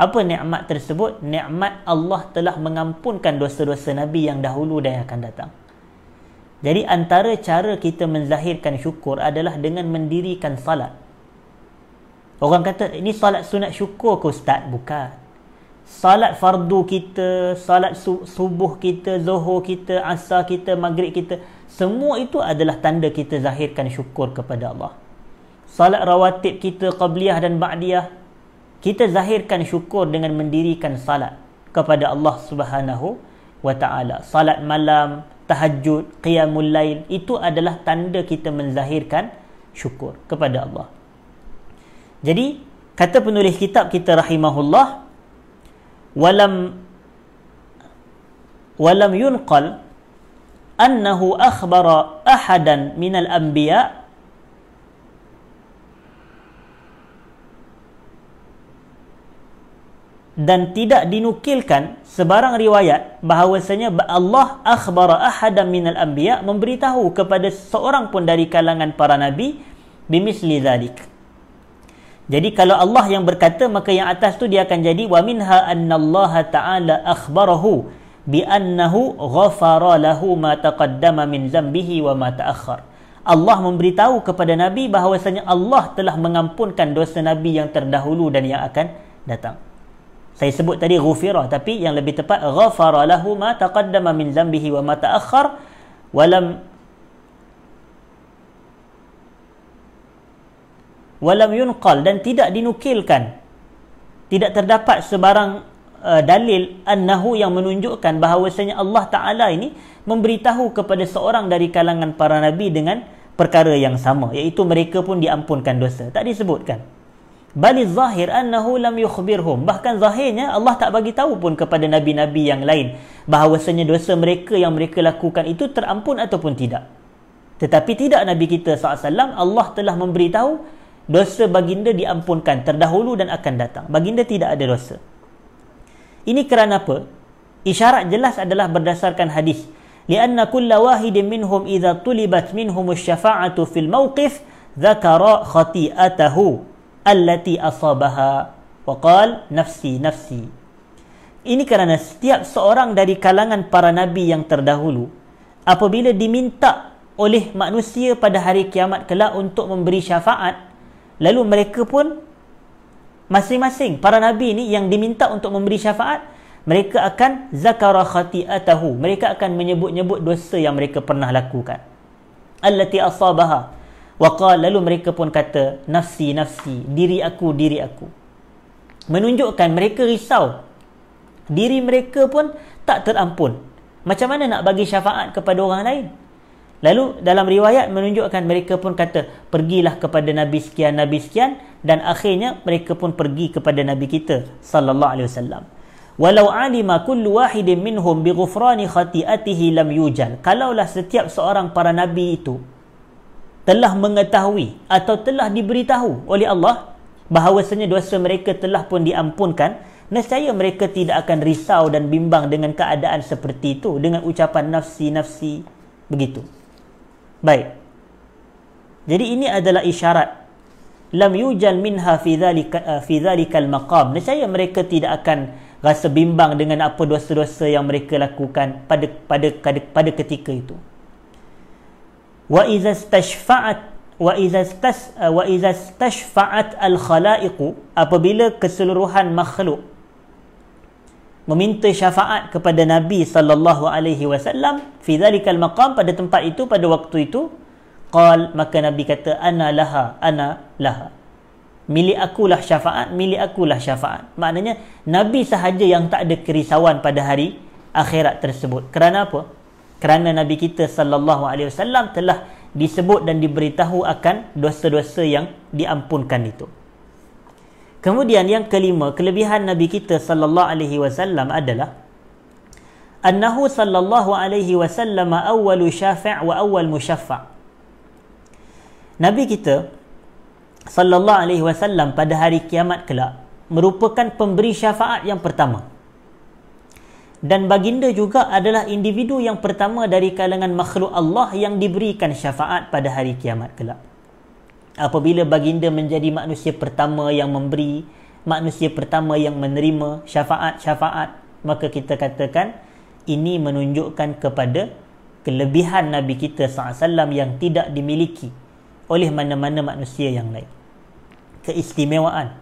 Apa nikmat tersebut? Nikmat Allah telah mengampunkan dosa-dosa Nabi yang dahulu dan yang akan datang. Jadi antara cara kita menzahirkan syukur adalah dengan mendirikan salat. Orang kata ini salat sunat syukur ke ustaz? Bukan. Salat fardu kita, salat subuh kita, zuhur kita, asar kita, maghrib kita, semua itu adalah tanda kita zahirkan syukur kepada Allah. Salat rawatib kita qabliyah dan ba'diyah kita zahirkan syukur dengan mendirikan salat kepada Allah Subhanahu wa taala. Salat malam, tahajud, qiyamul lail itu adalah tanda kita menzahirkan syukur kepada Allah. Jadi kata penulis kitab kita rahimahullah walam walam yunqal annahu akhbara ahadan minal anbiya dan tidak dinukilkan sebarang riwayat bahawasanya Allah akhbara ahadan minal anbiya memberitahu kepada seorang pun dari kalangan para nabi bimisli zalik jadi kalau Allah yang berkata maka yang atas tu dia akan jadi wa minha annallaha ta'ala akhbarahu biannahu ghafara lahu ma taqaddama min dhanbihi wa ma ta'akhkhar. Allah memberitahu kepada Nabi bahawasanya Allah telah mengampunkan dosa Nabi yang terdahulu dan yang akan datang. Saya sebut tadi ghufira tapi yang lebih tepat ghafara lahu ma taqaddama min dhanbihi wa ma ta'akhkhar walam lam yunqal dan tidak dinukilkan tidak terdapat sebarang uh, dalil annahu yang menunjukkan bahawasanya Allah Taala ini memberitahu kepada seorang dari kalangan para nabi dengan perkara yang sama iaitu mereka pun diampunkan dosa tak disebutkan bali zahir annahu lam yukhbirhum bahkan zahirnya Allah tak bagi tahu pun kepada nabi-nabi yang lain bahawasanya dosa mereka yang mereka lakukan itu terampun ataupun tidak tetapi tidak nabi kita SAW Allah telah memberitahu dosa baginda diampunkan terdahulu dan akan datang baginda tidak ada dosa ini kerana apa? Isyarat jelas adalah berdasarkan hadis. Lianna kulla wahidin minhum idza tulibat minhum asy-syafa'atu fil mawqif dzakara khati'atahu allati asabaha wa qala nafsi nafsi. Ini kerana setiap seorang dari kalangan para nabi yang terdahulu apabila diminta oleh manusia pada hari kiamat kelak untuk memberi syafaat lalu mereka pun masing-masing para nabi ni yang diminta untuk memberi syafaat mereka akan zakara khati'atahu mereka akan menyebut-nyebut dosa yang mereka pernah lakukan allati asabaha wa qala lalu mereka pun kata nafsi nafsi diri aku diri aku menunjukkan mereka risau diri mereka pun tak terampun macam mana nak bagi syafaat kepada orang lain Lalu dalam riwayat menunjukkan mereka pun kata pergilah kepada Nabi sekian Nabi sekian dan akhirnya mereka pun pergi kepada Nabi kita sallallahu alaihi wasallam. Walau alima kullu wahidin minhum bi ghufrani khati'atihi lam yujal. Kalaulah setiap seorang para nabi itu telah mengetahui atau telah diberitahu oleh Allah bahawasanya dosa mereka telah pun diampunkan, nescaya mereka tidak akan risau dan bimbang dengan keadaan seperti itu dengan ucapan nafsi-nafsi begitu. Baik. Jadi ini adalah isyarat lam yujal minha fi dhalika eh, fi al maqam. Nescaya mereka tidak akan rasa bimbang dengan apa dosa-dosa yang mereka lakukan pada pada pada, pada ketika itu. Wa idza stashfa'at wa idza stas eh, wa idza stashfa'at al khalaiq apabila keseluruhan makhluk meminta syafaat kepada Nabi sallallahu alaihi wasallam fi zalikal maqam pada tempat itu pada waktu itu qal maka Nabi kata ana laha ana laha milik akulah syafaat milik akulah syafaat maknanya Nabi sahaja yang tak ada kerisauan pada hari akhirat tersebut kerana apa kerana Nabi kita sallallahu alaihi wasallam telah disebut dan diberitahu akan dosa-dosa yang diampunkan itu Kemudian yang kelima, kelebihan Nabi kita sallallahu alaihi wasallam adalah annahu sallallahu alaihi wasallam awwalu syafi' wa awwal musyaffa'. Nabi kita sallallahu alaihi wasallam pada hari kiamat kelak merupakan pemberi syafaat yang pertama. Dan baginda juga adalah individu yang pertama dari kalangan makhluk Allah yang diberikan syafaat pada hari kiamat kelak apabila baginda menjadi manusia pertama yang memberi manusia pertama yang menerima syafaat-syafaat maka kita katakan ini menunjukkan kepada kelebihan Nabi kita SAW yang tidak dimiliki oleh mana-mana manusia yang lain keistimewaan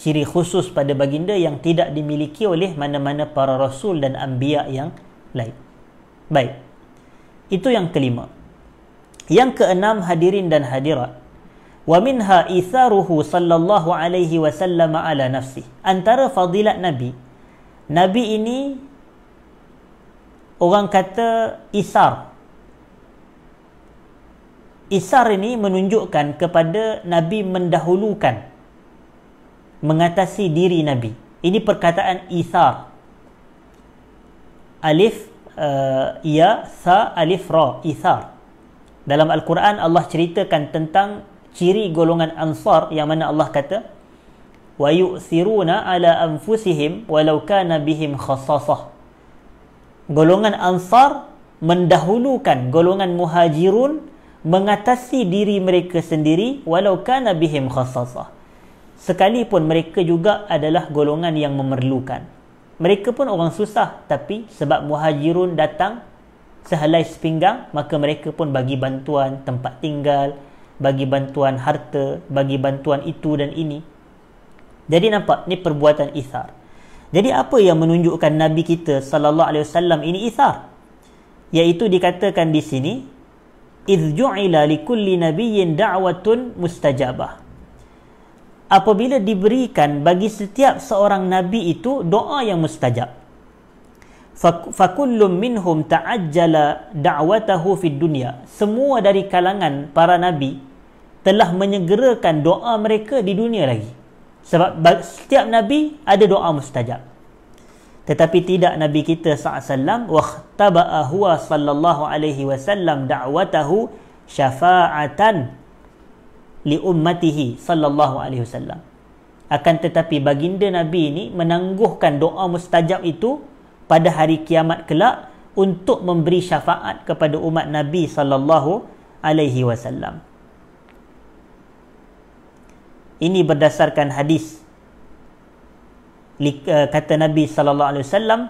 ciri khusus pada baginda yang tidak dimiliki oleh mana-mana para rasul dan anbiya yang lain baik itu yang kelima yang keenam hadirin dan hadirat wa minha itharuhu sallallahu alaihi wasallam ala nafsi antara fadilat nabi nabi ini orang kata isar isar ini menunjukkan kepada nabi mendahulukan mengatasi diri nabi ini perkataan isar alif uh, ya sa alif ra isar dalam al-Quran Allah ceritakan tentang ciri golongan ansar yang mana Allah kata wa yu'thiruna ala anfusihim walau kana bihim khassasah golongan ansar mendahulukan golongan muhajirun mengatasi diri mereka sendiri walau kana bihim khassasah sekalipun mereka juga adalah golongan yang memerlukan mereka pun orang susah tapi sebab muhajirun datang sehelai sepinggang maka mereka pun bagi bantuan tempat tinggal bagi bantuan harta, bagi bantuan itu dan ini. Jadi nampak ni perbuatan isar. Jadi apa yang menunjukkan Nabi kita sallallahu alaihi wasallam ini isar? Yaitu dikatakan di sini iz ju'ila likulli nabiyyin da'watun mustajabah. Apabila diberikan bagi setiap seorang nabi itu doa yang mustajab. Fakullum minhum ta'ajjala da'watahu fid dunya. Semua dari kalangan para nabi telah menyegerakan doa mereka di dunia lagi sebab setiap nabi ada doa mustajab tetapi tidak nabi kita sallallahu alaihi wasallam waqtaba huwa sallallahu alaihi wasallam da'watahu syafa'atan li ummatihi sallallahu alaihi wasallam akan tetapi baginda nabi ini menangguhkan doa mustajab itu pada hari kiamat kelak untuk memberi syafaat kepada umat nabi sallallahu alaihi wasallam ini berdasarkan hadis eh, kata Nabi sallallahu alaihi wasallam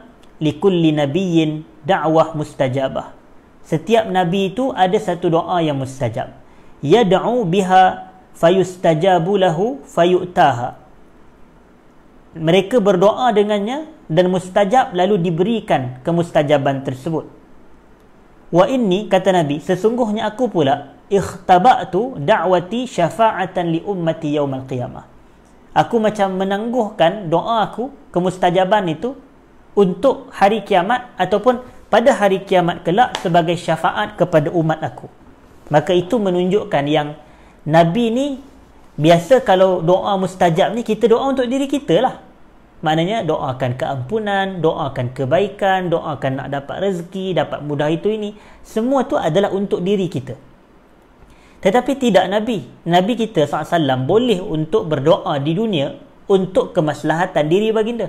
li nabiyyin da'wah mustajabah setiap nabi itu ada satu doa yang mustajab yad'u biha fayustajabu lahu fayu'taha mereka berdoa dengannya dan mustajab lalu diberikan kemustajaban tersebut wa inni kata nabi sesungguhnya aku pula ikhtaba'tu da'wati syafa'atan li ummati yaumil qiyamah. Aku macam menangguhkan doa aku kemustajaban itu untuk hari kiamat ataupun pada hari kiamat kelak sebagai syafaat kepada umat aku. Maka itu menunjukkan yang Nabi ni biasa kalau doa mustajab ni kita doa untuk diri kita lah. Maknanya doakan keampunan, doakan kebaikan, doakan nak dapat rezeki, dapat mudah itu ini. Semua tu adalah untuk diri kita. Tetapi tidak Nabi. Nabi kita SAW boleh untuk berdoa di dunia untuk kemaslahatan diri baginda.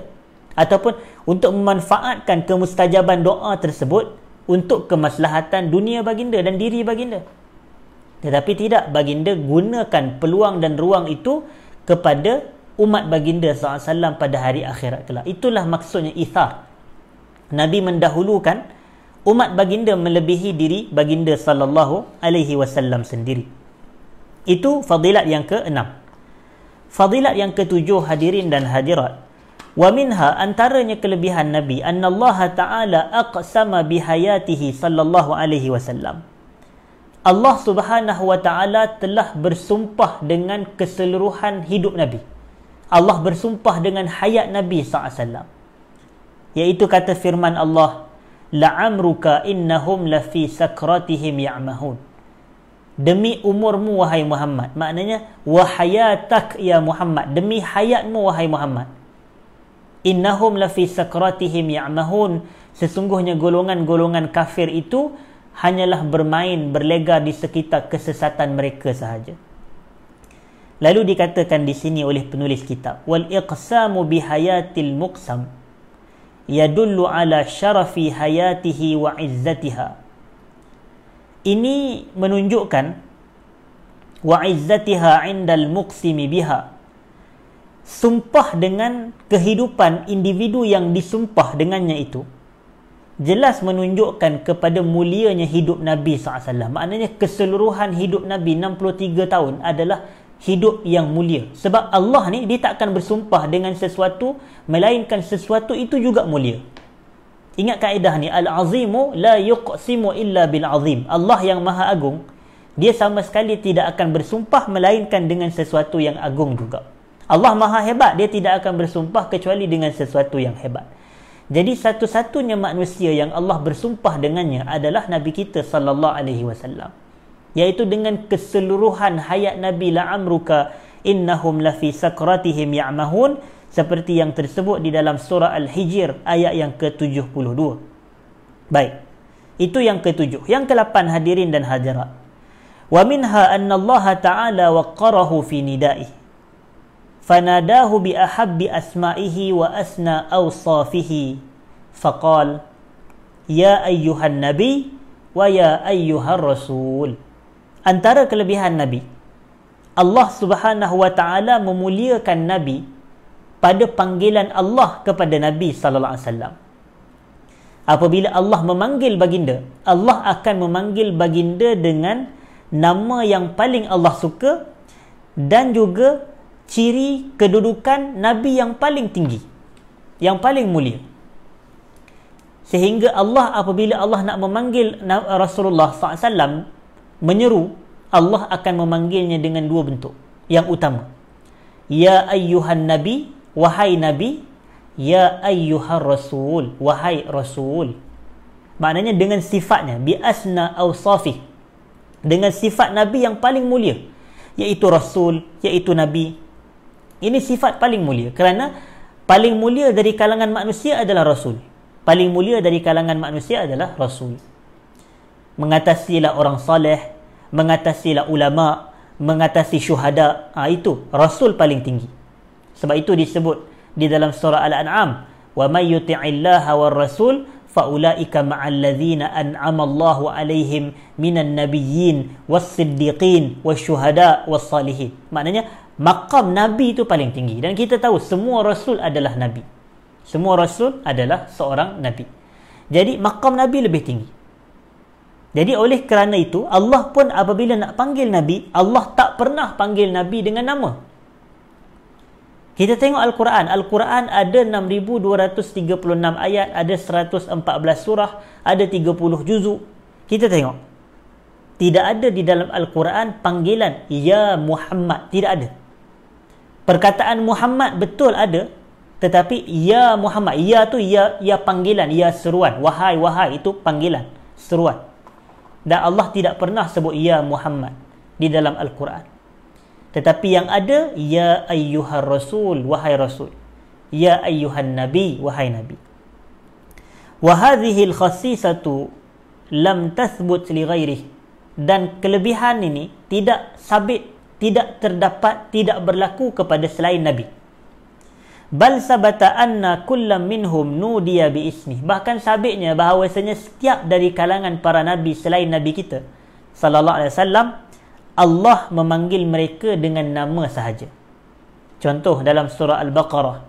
Ataupun untuk memanfaatkan kemustajaban doa tersebut untuk kemaslahatan dunia baginda dan diri baginda. Tetapi tidak baginda gunakan peluang dan ruang itu kepada umat baginda SAW pada hari akhirat kelak. Itulah maksudnya ithar. Nabi mendahulukan umat baginda melebihi diri baginda sallallahu alaihi wasallam sendiri. Itu fadilat yang ke-6. Fadilat yang ke-7 hadirin dan hadirat. Wa minha antaranya kelebihan Nabi annallaha ta'ala aqsama bihayatihi sallallahu alaihi wasallam. Allah Subhanahu wa taala telah bersumpah dengan keseluruhan hidup Nabi. Allah bersumpah dengan hayat Nabi sallallahu alaihi wasallam. Yaitu kata firman Allah la'amruka innahum lafi sakratihim ya'mahun demi umurmu wahai Muhammad maknanya wahayatak ya Muhammad demi hayatmu wahai Muhammad innahum lafi sakratihim ya'mahun sesungguhnya golongan-golongan kafir itu hanyalah bermain berlega di sekitar kesesatan mereka sahaja lalu dikatakan di sini oleh penulis kitab wal iqsamu bihayatil muqsam yadullu ala syarafi hayatihi wa izzatiha ini menunjukkan wa izzatiha indal muqsimi biha sumpah dengan kehidupan individu yang disumpah dengannya itu jelas menunjukkan kepada mulianya hidup Nabi SAW maknanya keseluruhan hidup Nabi 63 tahun adalah hidup yang mulia sebab Allah ni dia takkan bersumpah dengan sesuatu melainkan sesuatu itu juga mulia ingat kaedah ni al-azimu la yuqsimu illa bil-azim Allah yang maha agung dia sama sekali tidak akan bersumpah melainkan dengan sesuatu yang agung juga Allah maha hebat dia tidak akan bersumpah kecuali dengan sesuatu yang hebat jadi satu-satunya manusia yang Allah bersumpah dengannya adalah Nabi kita sallallahu alaihi wasallam yaitu dengan keseluruhan hayat Nabi la amruka innahum lafi sakratihim ya'mahun seperti yang tersebut di dalam surah Al-Hijr ayat yang ke-72. Baik. Itu yang ketujuh. Yang kelapan hadirin dan hadirat. Wa minha anna Allah Ta'ala waqqarahu fi nida'i. Fanadahu bi ahabbi asma'ihi wa asna awsafihi. Faqal, Ya ayyuhan nabi wa ya ayyuhan rasul antara kelebihan nabi Allah Subhanahu wa taala memuliakan nabi pada panggilan Allah kepada nabi sallallahu alaihi wasallam apabila Allah memanggil baginda Allah akan memanggil baginda dengan nama yang paling Allah suka dan juga ciri kedudukan nabi yang paling tinggi yang paling mulia sehingga Allah apabila Allah nak memanggil Rasulullah sallallahu alaihi wasallam menyeru Allah akan memanggilnya dengan dua bentuk yang utama ya ayyuhan nabi wahai nabi ya ayyuhar rasul wahai rasul maknanya dengan sifatnya bi asna awsafi dengan sifat nabi yang paling mulia iaitu rasul iaitu nabi ini sifat paling mulia kerana paling mulia dari kalangan manusia adalah rasul paling mulia dari kalangan manusia adalah rasul mengatasilah orang soleh, mengatasilah ulama, mengatasi syuhada. Ha, itu rasul paling tinggi. Sebab itu disebut di dalam surah Al-An'am, "Wa may yuti'illaha war rasul" فَأُولَٰئِكَ مَعَ الَّذِينَ أَنْعَمَ اللَّهُ عَلَيْهِمْ مِنَ النَّبِيِّينَ وَالصِّدِّقِينَ وَالشُّهَدَاءِ وَالصَّالِحِينَ Maknanya, maqam Nabi itu paling tinggi. Dan kita tahu, semua Rasul adalah Nabi. Semua Rasul adalah seorang Nabi. Jadi, maqam Nabi lebih tinggi. Jadi oleh kerana itu Allah pun apabila nak panggil Nabi Allah tak pernah panggil Nabi dengan nama Kita tengok Al-Quran Al-Quran ada 6236 ayat Ada 114 surah Ada 30 juzuk Kita tengok Tidak ada di dalam Al-Quran panggilan Ya Muhammad Tidak ada Perkataan Muhammad betul ada Tetapi Ya Muhammad Ya tu Ya, ya panggilan Ya seruan Wahai-wahai itu panggilan Seruan dan Allah tidak pernah sebut ya Muhammad di dalam al-Quran tetapi yang ada ya ayyuhar rasul wahai rasul ya ayyuhan nabi wahai nabi wa hadhihi al-khassisatu lam tathbut li ghairi dan kelebihan ini tidak sabit tidak terdapat tidak berlaku kepada selain nabi bal sabata anna kullam minhum nudiya bi ismi bahkan sabitnya bahawasanya setiap dari kalangan para nabi selain nabi kita sallallahu alaihi wasallam Allah memanggil mereka dengan nama sahaja contoh dalam surah al-baqarah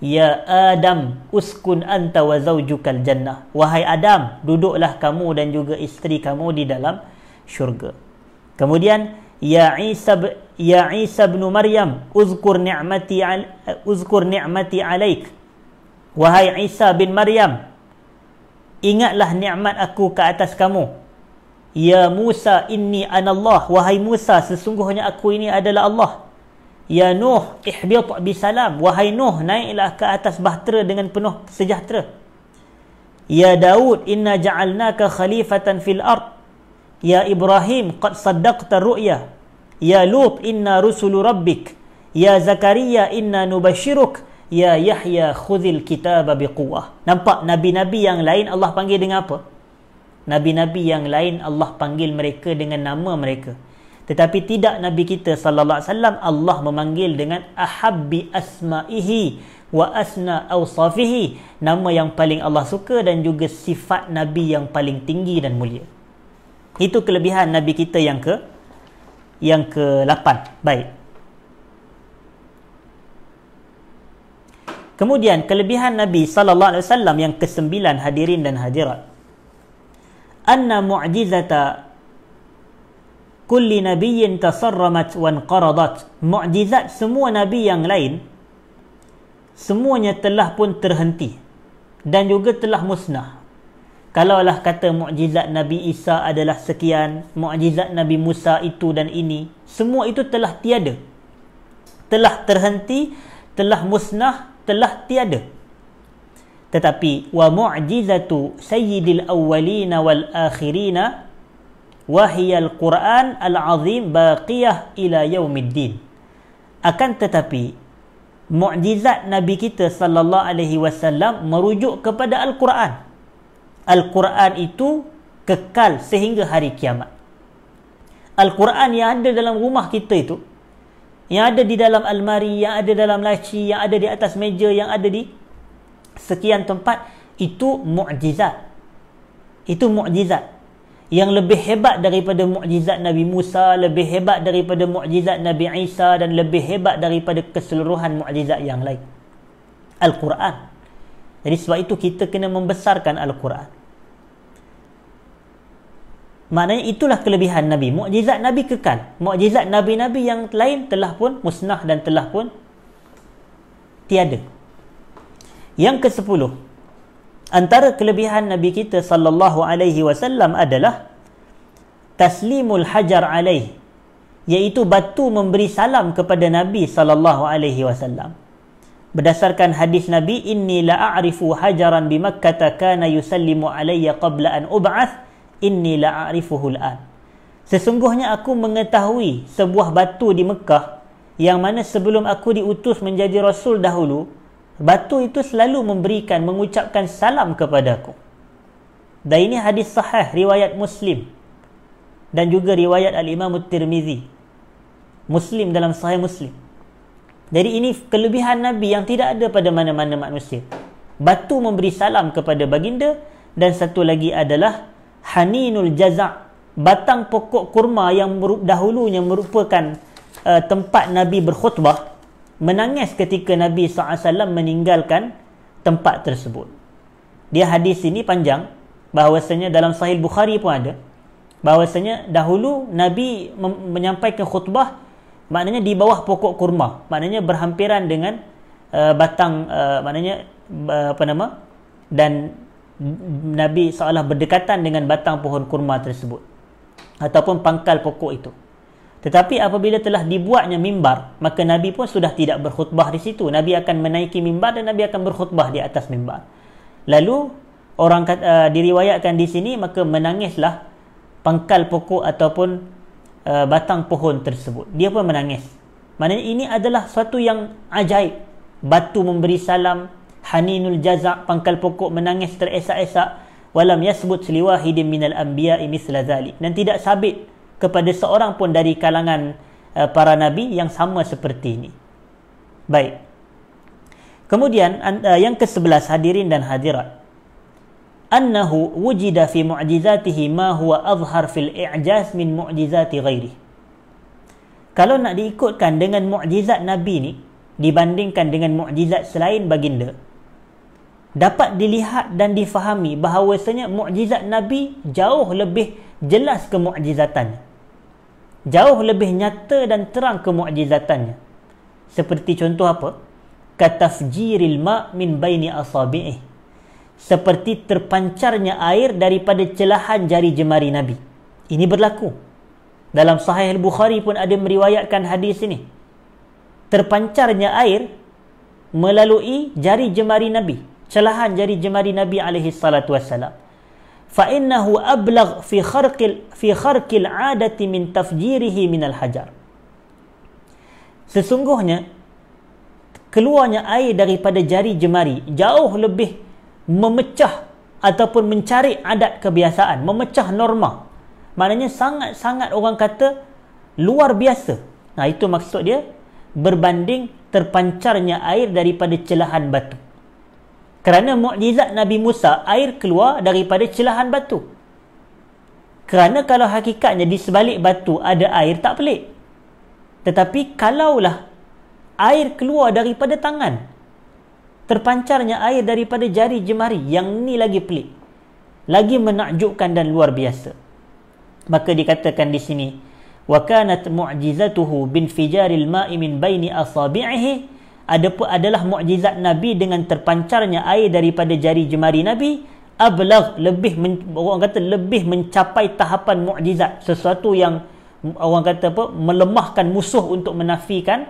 ya adam uskun anta wa zaujukal jannah wahai adam duduklah kamu dan juga isteri kamu di dalam syurga kemudian Ya Isa Ya Isa bin Maryam uzkur ni'mati al, uzkur ni'mati alaik Wahai Isa bin Maryam ingatlah nikmat aku ke atas kamu Ya Musa inni anallah wahai Musa sesungguhnya aku ini adalah Allah Ya Nuh ihbit bi salam wahai Nuh naiklah ke atas bahtera dengan penuh sejahtera Ya Daud inna ja'alnaka khalifatan fil ardh Ya Ibrahim qad saddaqta ru'ya Ya Lut inna rusulu rabbik Ya Zakaria inna nubashiruk Ya Yahya khudhil kitaba biquwah Nampak nabi-nabi yang lain Allah panggil dengan apa? Nabi-nabi yang lain Allah panggil mereka dengan nama mereka tetapi tidak nabi kita sallallahu alaihi wasallam Allah memanggil dengan ahabbi asmaihi wa asna awsafihi nama yang paling Allah suka dan juga sifat nabi yang paling tinggi dan mulia. Itu kelebihan Nabi kita yang ke yang ke-8. Baik. Kemudian kelebihan Nabi saw yang ke-9 hadirin dan hadirat. Anna mu'jizata kulli nabiyyin tasarramat wa anqaradat. Mu'jizat semua nabi yang lain semuanya telah pun terhenti dan juga telah musnah kalaulah kata mukjizat Nabi Isa adalah sekian, mukjizat Nabi Musa itu dan ini, semua itu telah tiada. Telah terhenti, telah musnah, telah tiada. Tetapi wa mu'jizatu sayyidil awwalin wal akhirin wa hiya al-Quran al-azim baqiyah ila yaumiddin. Akan tetapi mukjizat Nabi kita sallallahu alaihi wasallam merujuk kepada al-Quran. Al-Quran itu kekal sehingga hari kiamat. Al-Quran yang ada dalam rumah kita itu, yang ada di dalam almari, yang ada dalam laci, yang ada di atas meja, yang ada di sekian tempat, itu mu'jizat. Itu mu'jizat. Yang lebih hebat daripada mu'jizat Nabi Musa, lebih hebat daripada mu'jizat Nabi Isa dan lebih hebat daripada keseluruhan mu'jizat yang lain. Al-Quran. Jadi sebab itu kita kena membesarkan Al-Quran. Maknanya itulah kelebihan Nabi. Mukjizat Nabi kekal. Mukjizat Nabi-Nabi yang lain telah pun musnah dan telah pun tiada. Yang ke-10. Antara kelebihan Nabi kita sallallahu alaihi wasallam adalah taslimul hajar alaih iaitu batu memberi salam kepada Nabi sallallahu alaihi wasallam. Berdasarkan hadis Nabi, inni la'arifu hajaran bi Makkah kana yusallimu alayya qabla an ub'ath inni la'arifuhu al'an sesungguhnya aku mengetahui sebuah batu di Mekah yang mana sebelum aku diutus menjadi rasul dahulu batu itu selalu memberikan mengucapkan salam kepadaku dan ini hadis sahih riwayat Muslim dan juga riwayat al-Imam at-Tirmizi Muslim dalam sahih Muslim jadi ini kelebihan Nabi yang tidak ada pada mana-mana manusia. Batu memberi salam kepada baginda dan satu lagi adalah haninul jazak batang pokok kurma yang dahulunya merupakan uh, tempat Nabi berkhutbah menangis ketika Nabi SAW meninggalkan tempat tersebut dia hadis ini panjang bahawasanya dalam sahih Bukhari pun ada bahawasanya dahulu Nabi menyampaikan khutbah maknanya di bawah pokok kurma maknanya berhampiran dengan uh, batang uh, maknanya uh, apa nama dan Nabi seolah berdekatan dengan batang pohon kurma tersebut ataupun pangkal pokok itu. Tetapi apabila telah dibuatnya mimbar, maka Nabi pun sudah tidak berkhutbah di situ. Nabi akan menaiki mimbar dan Nabi akan berkhutbah di atas mimbar. Lalu orang uh, diriwayatkan di sini maka menangislah pangkal pokok ataupun uh, batang pohon tersebut. Dia pun menangis. Maksudnya ini adalah suatu yang ajaib. Batu memberi salam, haninul Jaza pangkal pokok menangis teresak-esak walam yasbut liwahidin minal anbiya'i misla zalik dan tidak sabit kepada seorang pun dari kalangan eh, para nabi yang sama seperti ini baik kemudian eh, yang ke-11 hadirin dan hadirat annahu wujida fi mu'jizatihi ma huwa azhar fil i'jaz min mu'jizati ghairi kalau nak diikutkan dengan mukjizat nabi ni dibandingkan dengan mukjizat selain baginda dapat dilihat dan difahami bahawasanya mukjizat nabi jauh lebih jelas kemukjizatannya jauh lebih nyata dan terang kemukjizatannya seperti contoh apa katafjiril ma min baini asabi'ih seperti terpancarnya air daripada celahan jari jemari nabi ini berlaku dalam sahih al-bukhari pun ada meriwayatkan hadis ini terpancarnya air melalui jari jemari nabi celahan jari jemari Nabi alaihi salatu wasalam. Fa innahu ablagh fi kharqil fi kharqil 'adati min tafjirihi min al-hajar. Sesungguhnya keluarnya air daripada jari jemari jauh lebih memecah ataupun mencari adat kebiasaan, memecah norma. Maknanya sangat-sangat orang kata luar biasa. Nah itu maksud dia berbanding terpancarnya air daripada celahan batu. Kerana mukjizat Nabi Musa, air keluar daripada celahan batu. Kerana kalau hakikatnya di sebalik batu ada air tak pelik. Tetapi kalaulah air keluar daripada tangan, terpancarnya air daripada jari jemari yang ni lagi pelik. Lagi menakjubkan dan luar biasa. Maka dikatakan di sini, وَكَانَتْ مُعْجِزَتُهُ بِنْفِجَارِ الْمَاءِ مِنْ بَيْنِ أَصَابِعِهِ adapun adalah mukjizat nabi dengan terpancarnya air daripada jari jemari nabi ablagh lebih men, orang kata lebih mencapai tahapan mukjizat sesuatu yang orang kata apa melemahkan musuh untuk menafikan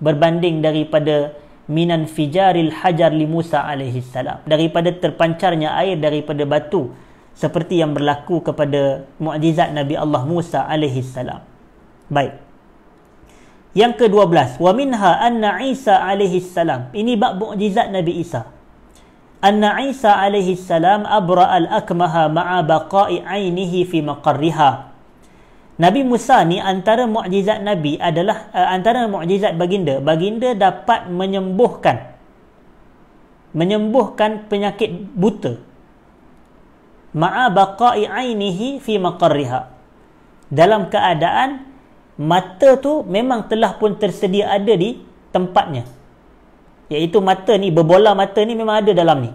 berbanding daripada minan fijaril hajar li Musa alaihi salam daripada terpancarnya air daripada batu seperti yang berlaku kepada mukjizat Nabi Allah Musa alaihi salam baik yang ke-12, wa minha anna Isa alaihi salam. Ini bab mukjizat Nabi Isa. Anna Isa alaihi salam abra al-akmaha ma'a baqa'i 'ainihi fi maqarriha. Nabi Musa ni antara mukjizat Nabi adalah uh, antara mukjizat baginda. Baginda dapat menyembuhkan menyembuhkan penyakit buta. Ma'a baqa'i 'ainihi fi maqarriha. Dalam keadaan mata tu memang telah pun tersedia ada di tempatnya iaitu mata ni berbola mata ni memang ada dalam ni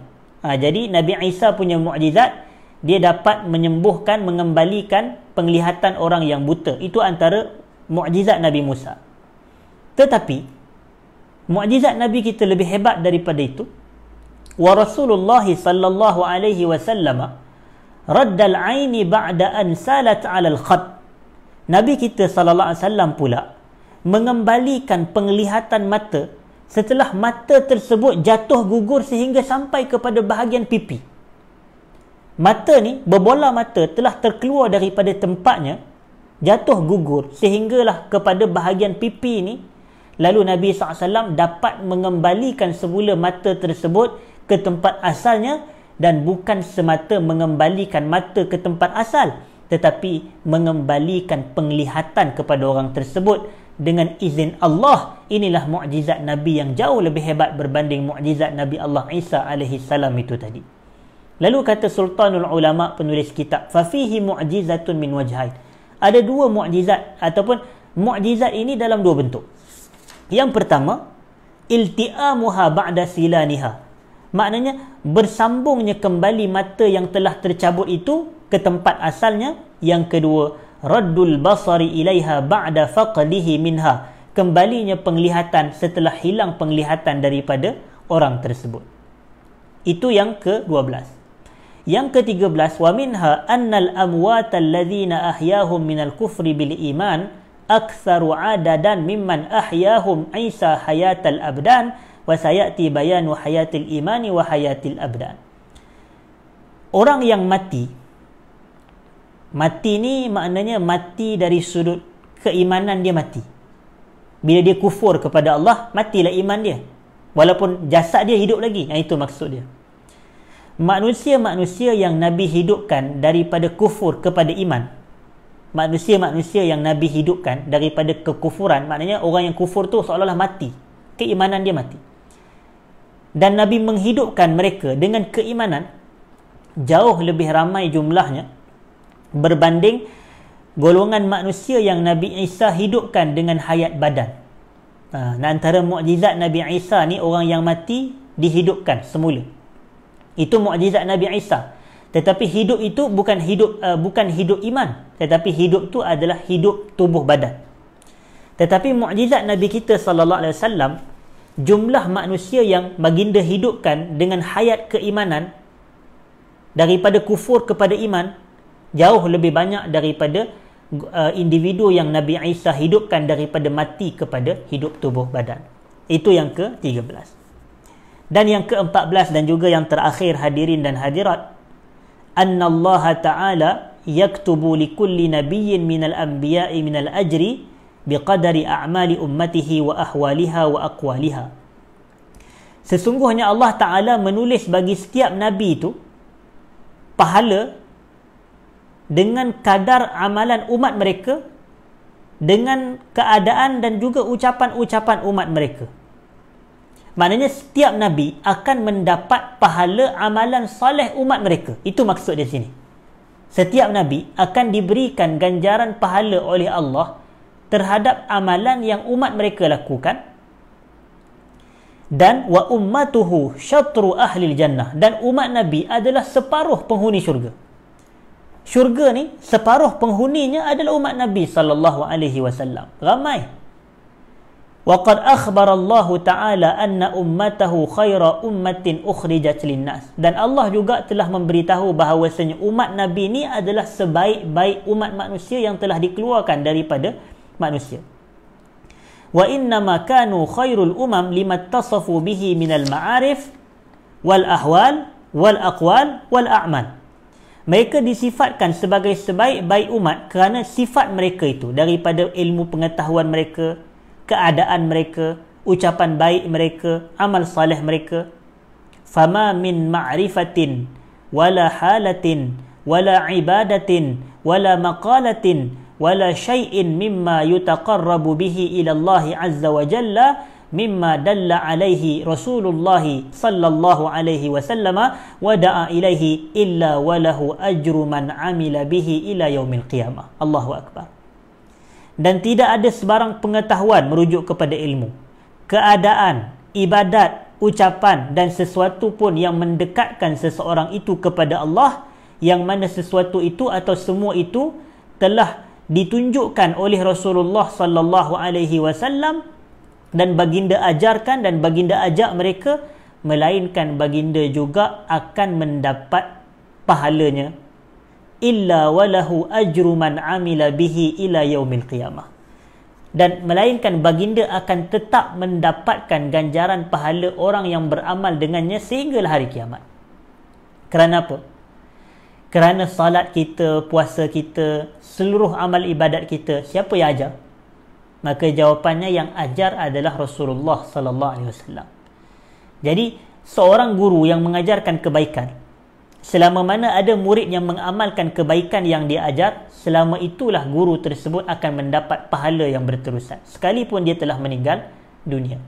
ha, jadi Nabi Isa punya mukjizat dia dapat menyembuhkan mengembalikan penglihatan orang yang buta itu antara mukjizat Nabi Musa tetapi mukjizat Nabi kita lebih hebat daripada itu wa Rasulullah sallallahu alaihi wasallam radda al-aini ba'da an salat 'ala al-khat Nabi kita sallallahu alaihi wasallam pula mengembalikan penglihatan mata setelah mata tersebut jatuh gugur sehingga sampai kepada bahagian pipi. Mata ni berbola mata telah terkeluar daripada tempatnya jatuh gugur sehinggalah kepada bahagian pipi ni lalu Nabi SAW dapat mengembalikan semula mata tersebut ke tempat asalnya dan bukan semata mengembalikan mata ke tempat asal tetapi mengembalikan penglihatan kepada orang tersebut dengan izin Allah inilah mukjizat nabi yang jauh lebih hebat berbanding mukjizat nabi Allah Isa alaihi salam itu tadi lalu kata sultanul ulama penulis kitab fa fihi mu'jizatun min wajhain ada dua mukjizat ataupun mukjizat ini dalam dua bentuk yang pertama iltiamuha ba'da silaniha maknanya bersambungnya kembali mata yang telah tercabut itu ke tempat asalnya yang kedua raddul basari ilaiha ba'da faqlihi minha kembalinya penglihatan setelah hilang penglihatan daripada orang tersebut itu yang ke-12 yang ke-13 wa minha annal amwat alladhina ahyahum al kufri bil iman aktsaru adadan mimman ahyahum Isa hayatal abdan wa sayati bayanu hayatil imani wa hayatil abdan Orang yang mati Mati ni maknanya mati dari sudut keimanan dia mati. Bila dia kufur kepada Allah, matilah iman dia. Walaupun jasad dia hidup lagi. Yang itu maksud dia. Manusia-manusia yang Nabi hidupkan daripada kufur kepada iman. Manusia-manusia yang Nabi hidupkan daripada kekufuran. Maknanya orang yang kufur tu seolah-olah mati. Keimanan dia mati. Dan Nabi menghidupkan mereka dengan keimanan. Jauh lebih ramai jumlahnya berbanding golongan manusia yang Nabi Isa hidupkan dengan hayat badan. Ha, antara mukjizat Nabi Isa ni orang yang mati dihidupkan semula. Itu mukjizat Nabi Isa. Tetapi hidup itu bukan hidup uh, bukan hidup iman, tetapi hidup tu adalah hidup tubuh badan. Tetapi mukjizat Nabi kita sallallahu alaihi wasallam jumlah manusia yang baginda hidupkan dengan hayat keimanan daripada kufur kepada iman jauh lebih banyak daripada uh, individu yang Nabi Isa hidupkan daripada mati kepada hidup tubuh badan. Itu yang ke-13. Dan yang ke-14 dan juga yang terakhir hadirin dan hadirat, an annallaha ta'ala yaktubu li kulli nabiyyin minal anbiya'i minal ajri biqadari a'mali ummatihi wa ahwaliha wa aqwaliha. Sesungguhnya Allah Ta'ala menulis bagi setiap Nabi itu pahala dengan kadar amalan umat mereka dengan keadaan dan juga ucapan-ucapan umat mereka maknanya setiap nabi akan mendapat pahala amalan soleh umat mereka itu maksud di sini setiap nabi akan diberikan ganjaran pahala oleh Allah terhadap amalan yang umat mereka lakukan dan wa ummatuhu syatru ahli jannah dan umat nabi adalah separuh penghuni syurga syurga ni separuh penghuninya adalah umat Nabi sallallahu alaihi wasallam. Ramai. Wa qad akhbara Allah Ta'ala anna ummatahu khaira ummatin ukhrijat Nas. Dan Allah juga telah memberitahu bahawasanya umat Nabi ni adalah sebaik-baik umat manusia yang telah dikeluarkan daripada manusia. Wa innama kanu khairul umam lima tasafu bihi minal ma'arif wal ahwal wal aqwal wal a'mal mereka disifatkan sebagai sebaik-baik umat kerana sifat mereka itu daripada ilmu pengetahuan mereka, keadaan mereka, ucapan baik mereka, amal saleh mereka. Fama min ma'rifatin wala halatin wala ibadatin wala maqalatin wala syai'in mimma yutaqarrabu bihi ila Allah azza wa jalla mimma dalla alaihi Rasulullah sallallahu alaihi wasallam wa da'a ilaihi illa walahu ajru man amila bihi ila yaumil qiyamah. Allahu akbar. Dan tidak ada sebarang pengetahuan merujuk kepada ilmu. Keadaan, ibadat, ucapan dan sesuatu pun yang mendekatkan seseorang itu kepada Allah yang mana sesuatu itu atau semua itu telah ditunjukkan oleh Rasulullah sallallahu alaihi wasallam dan baginda ajarkan dan baginda ajak mereka melainkan baginda juga akan mendapat pahalanya illa walahu ajru man amila bihi ila yaumil qiyamah dan melainkan baginda akan tetap mendapatkan ganjaran pahala orang yang beramal dengannya sehinggalah hari kiamat kerana apa kerana salat kita puasa kita seluruh amal ibadat kita siapa yang ajar maka jawapannya yang ajar adalah Rasulullah sallallahu alaihi wasallam. Jadi seorang guru yang mengajarkan kebaikan selama mana ada murid yang mengamalkan kebaikan yang diajar selama itulah guru tersebut akan mendapat pahala yang berterusan sekalipun dia telah meninggal dunia.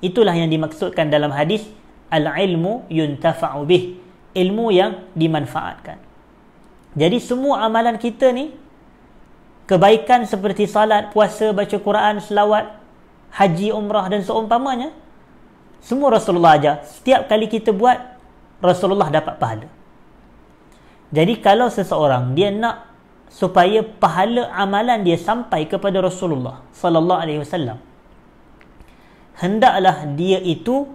Itulah yang dimaksudkan dalam hadis al-ilmu yuntafa'u bih ilmu yang dimanfaatkan. Jadi semua amalan kita ni kebaikan seperti salat, puasa, baca Quran, selawat, haji, umrah dan seumpamanya. Semua Rasulullah ajar. Setiap kali kita buat, Rasulullah dapat pahala. Jadi kalau seseorang dia nak supaya pahala amalan dia sampai kepada Rasulullah sallallahu alaihi wasallam hendaklah dia itu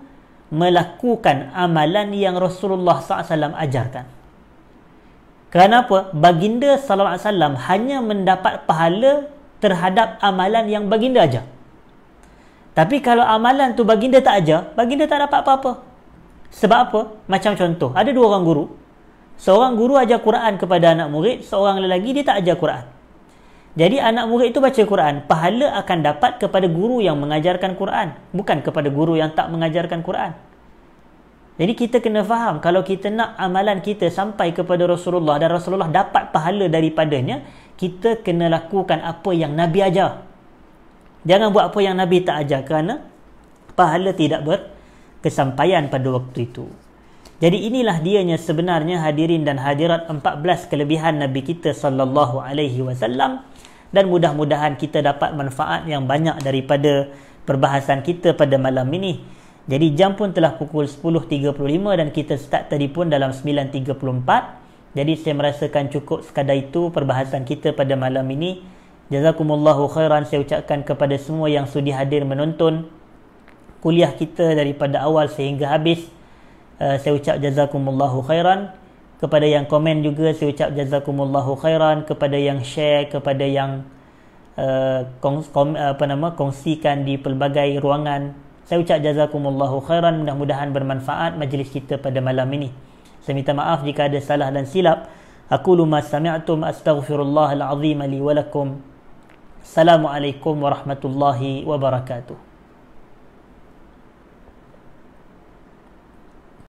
melakukan amalan yang Rasulullah sallallahu alaihi wasallam ajarkan Kenapa? Baginda sallallahu alaihi wasallam hanya mendapat pahala terhadap amalan yang baginda aja. Tapi kalau amalan tu baginda tak aja, baginda tak dapat apa-apa. Sebab apa? Macam contoh, ada dua orang guru. Seorang guru ajar Quran kepada anak murid, seorang lelaki dia tak ajar Quran. Jadi anak murid itu baca Quran, pahala akan dapat kepada guru yang mengajarkan Quran, bukan kepada guru yang tak mengajarkan Quran. Jadi kita kena faham kalau kita nak amalan kita sampai kepada Rasulullah dan Rasulullah dapat pahala daripadanya, kita kena lakukan apa yang Nabi ajar. Jangan buat apa yang Nabi tak ajar kerana pahala tidak berkesampaian pada waktu itu. Jadi inilah dianya sebenarnya hadirin dan hadirat 14 kelebihan Nabi kita sallallahu alaihi wasallam dan mudah-mudahan kita dapat manfaat yang banyak daripada perbahasan kita pada malam ini. Jadi jam pun telah pukul 10.35 dan kita start tadi pun dalam 9.34. Jadi saya merasakan cukup sekadar itu perbahasan kita pada malam ini. Jazakumullahu khairan saya ucapkan kepada semua yang sudi hadir menonton kuliah kita daripada awal sehingga habis. Uh, saya ucap jazakumullahu khairan. Kepada yang komen juga saya ucap jazakumullahu khairan. Kepada yang share, kepada yang uh, kong, kom, apa nama, kongsikan di pelbagai ruangan saya ucap jazakumullahu khairan mudah-mudahan bermanfaat majlis kita pada malam ini. Saya minta maaf jika ada salah dan silap. Aku luma sami'atum astaghfirullahal azim li wa lakum. Assalamualaikum warahmatullahi wabarakatuh.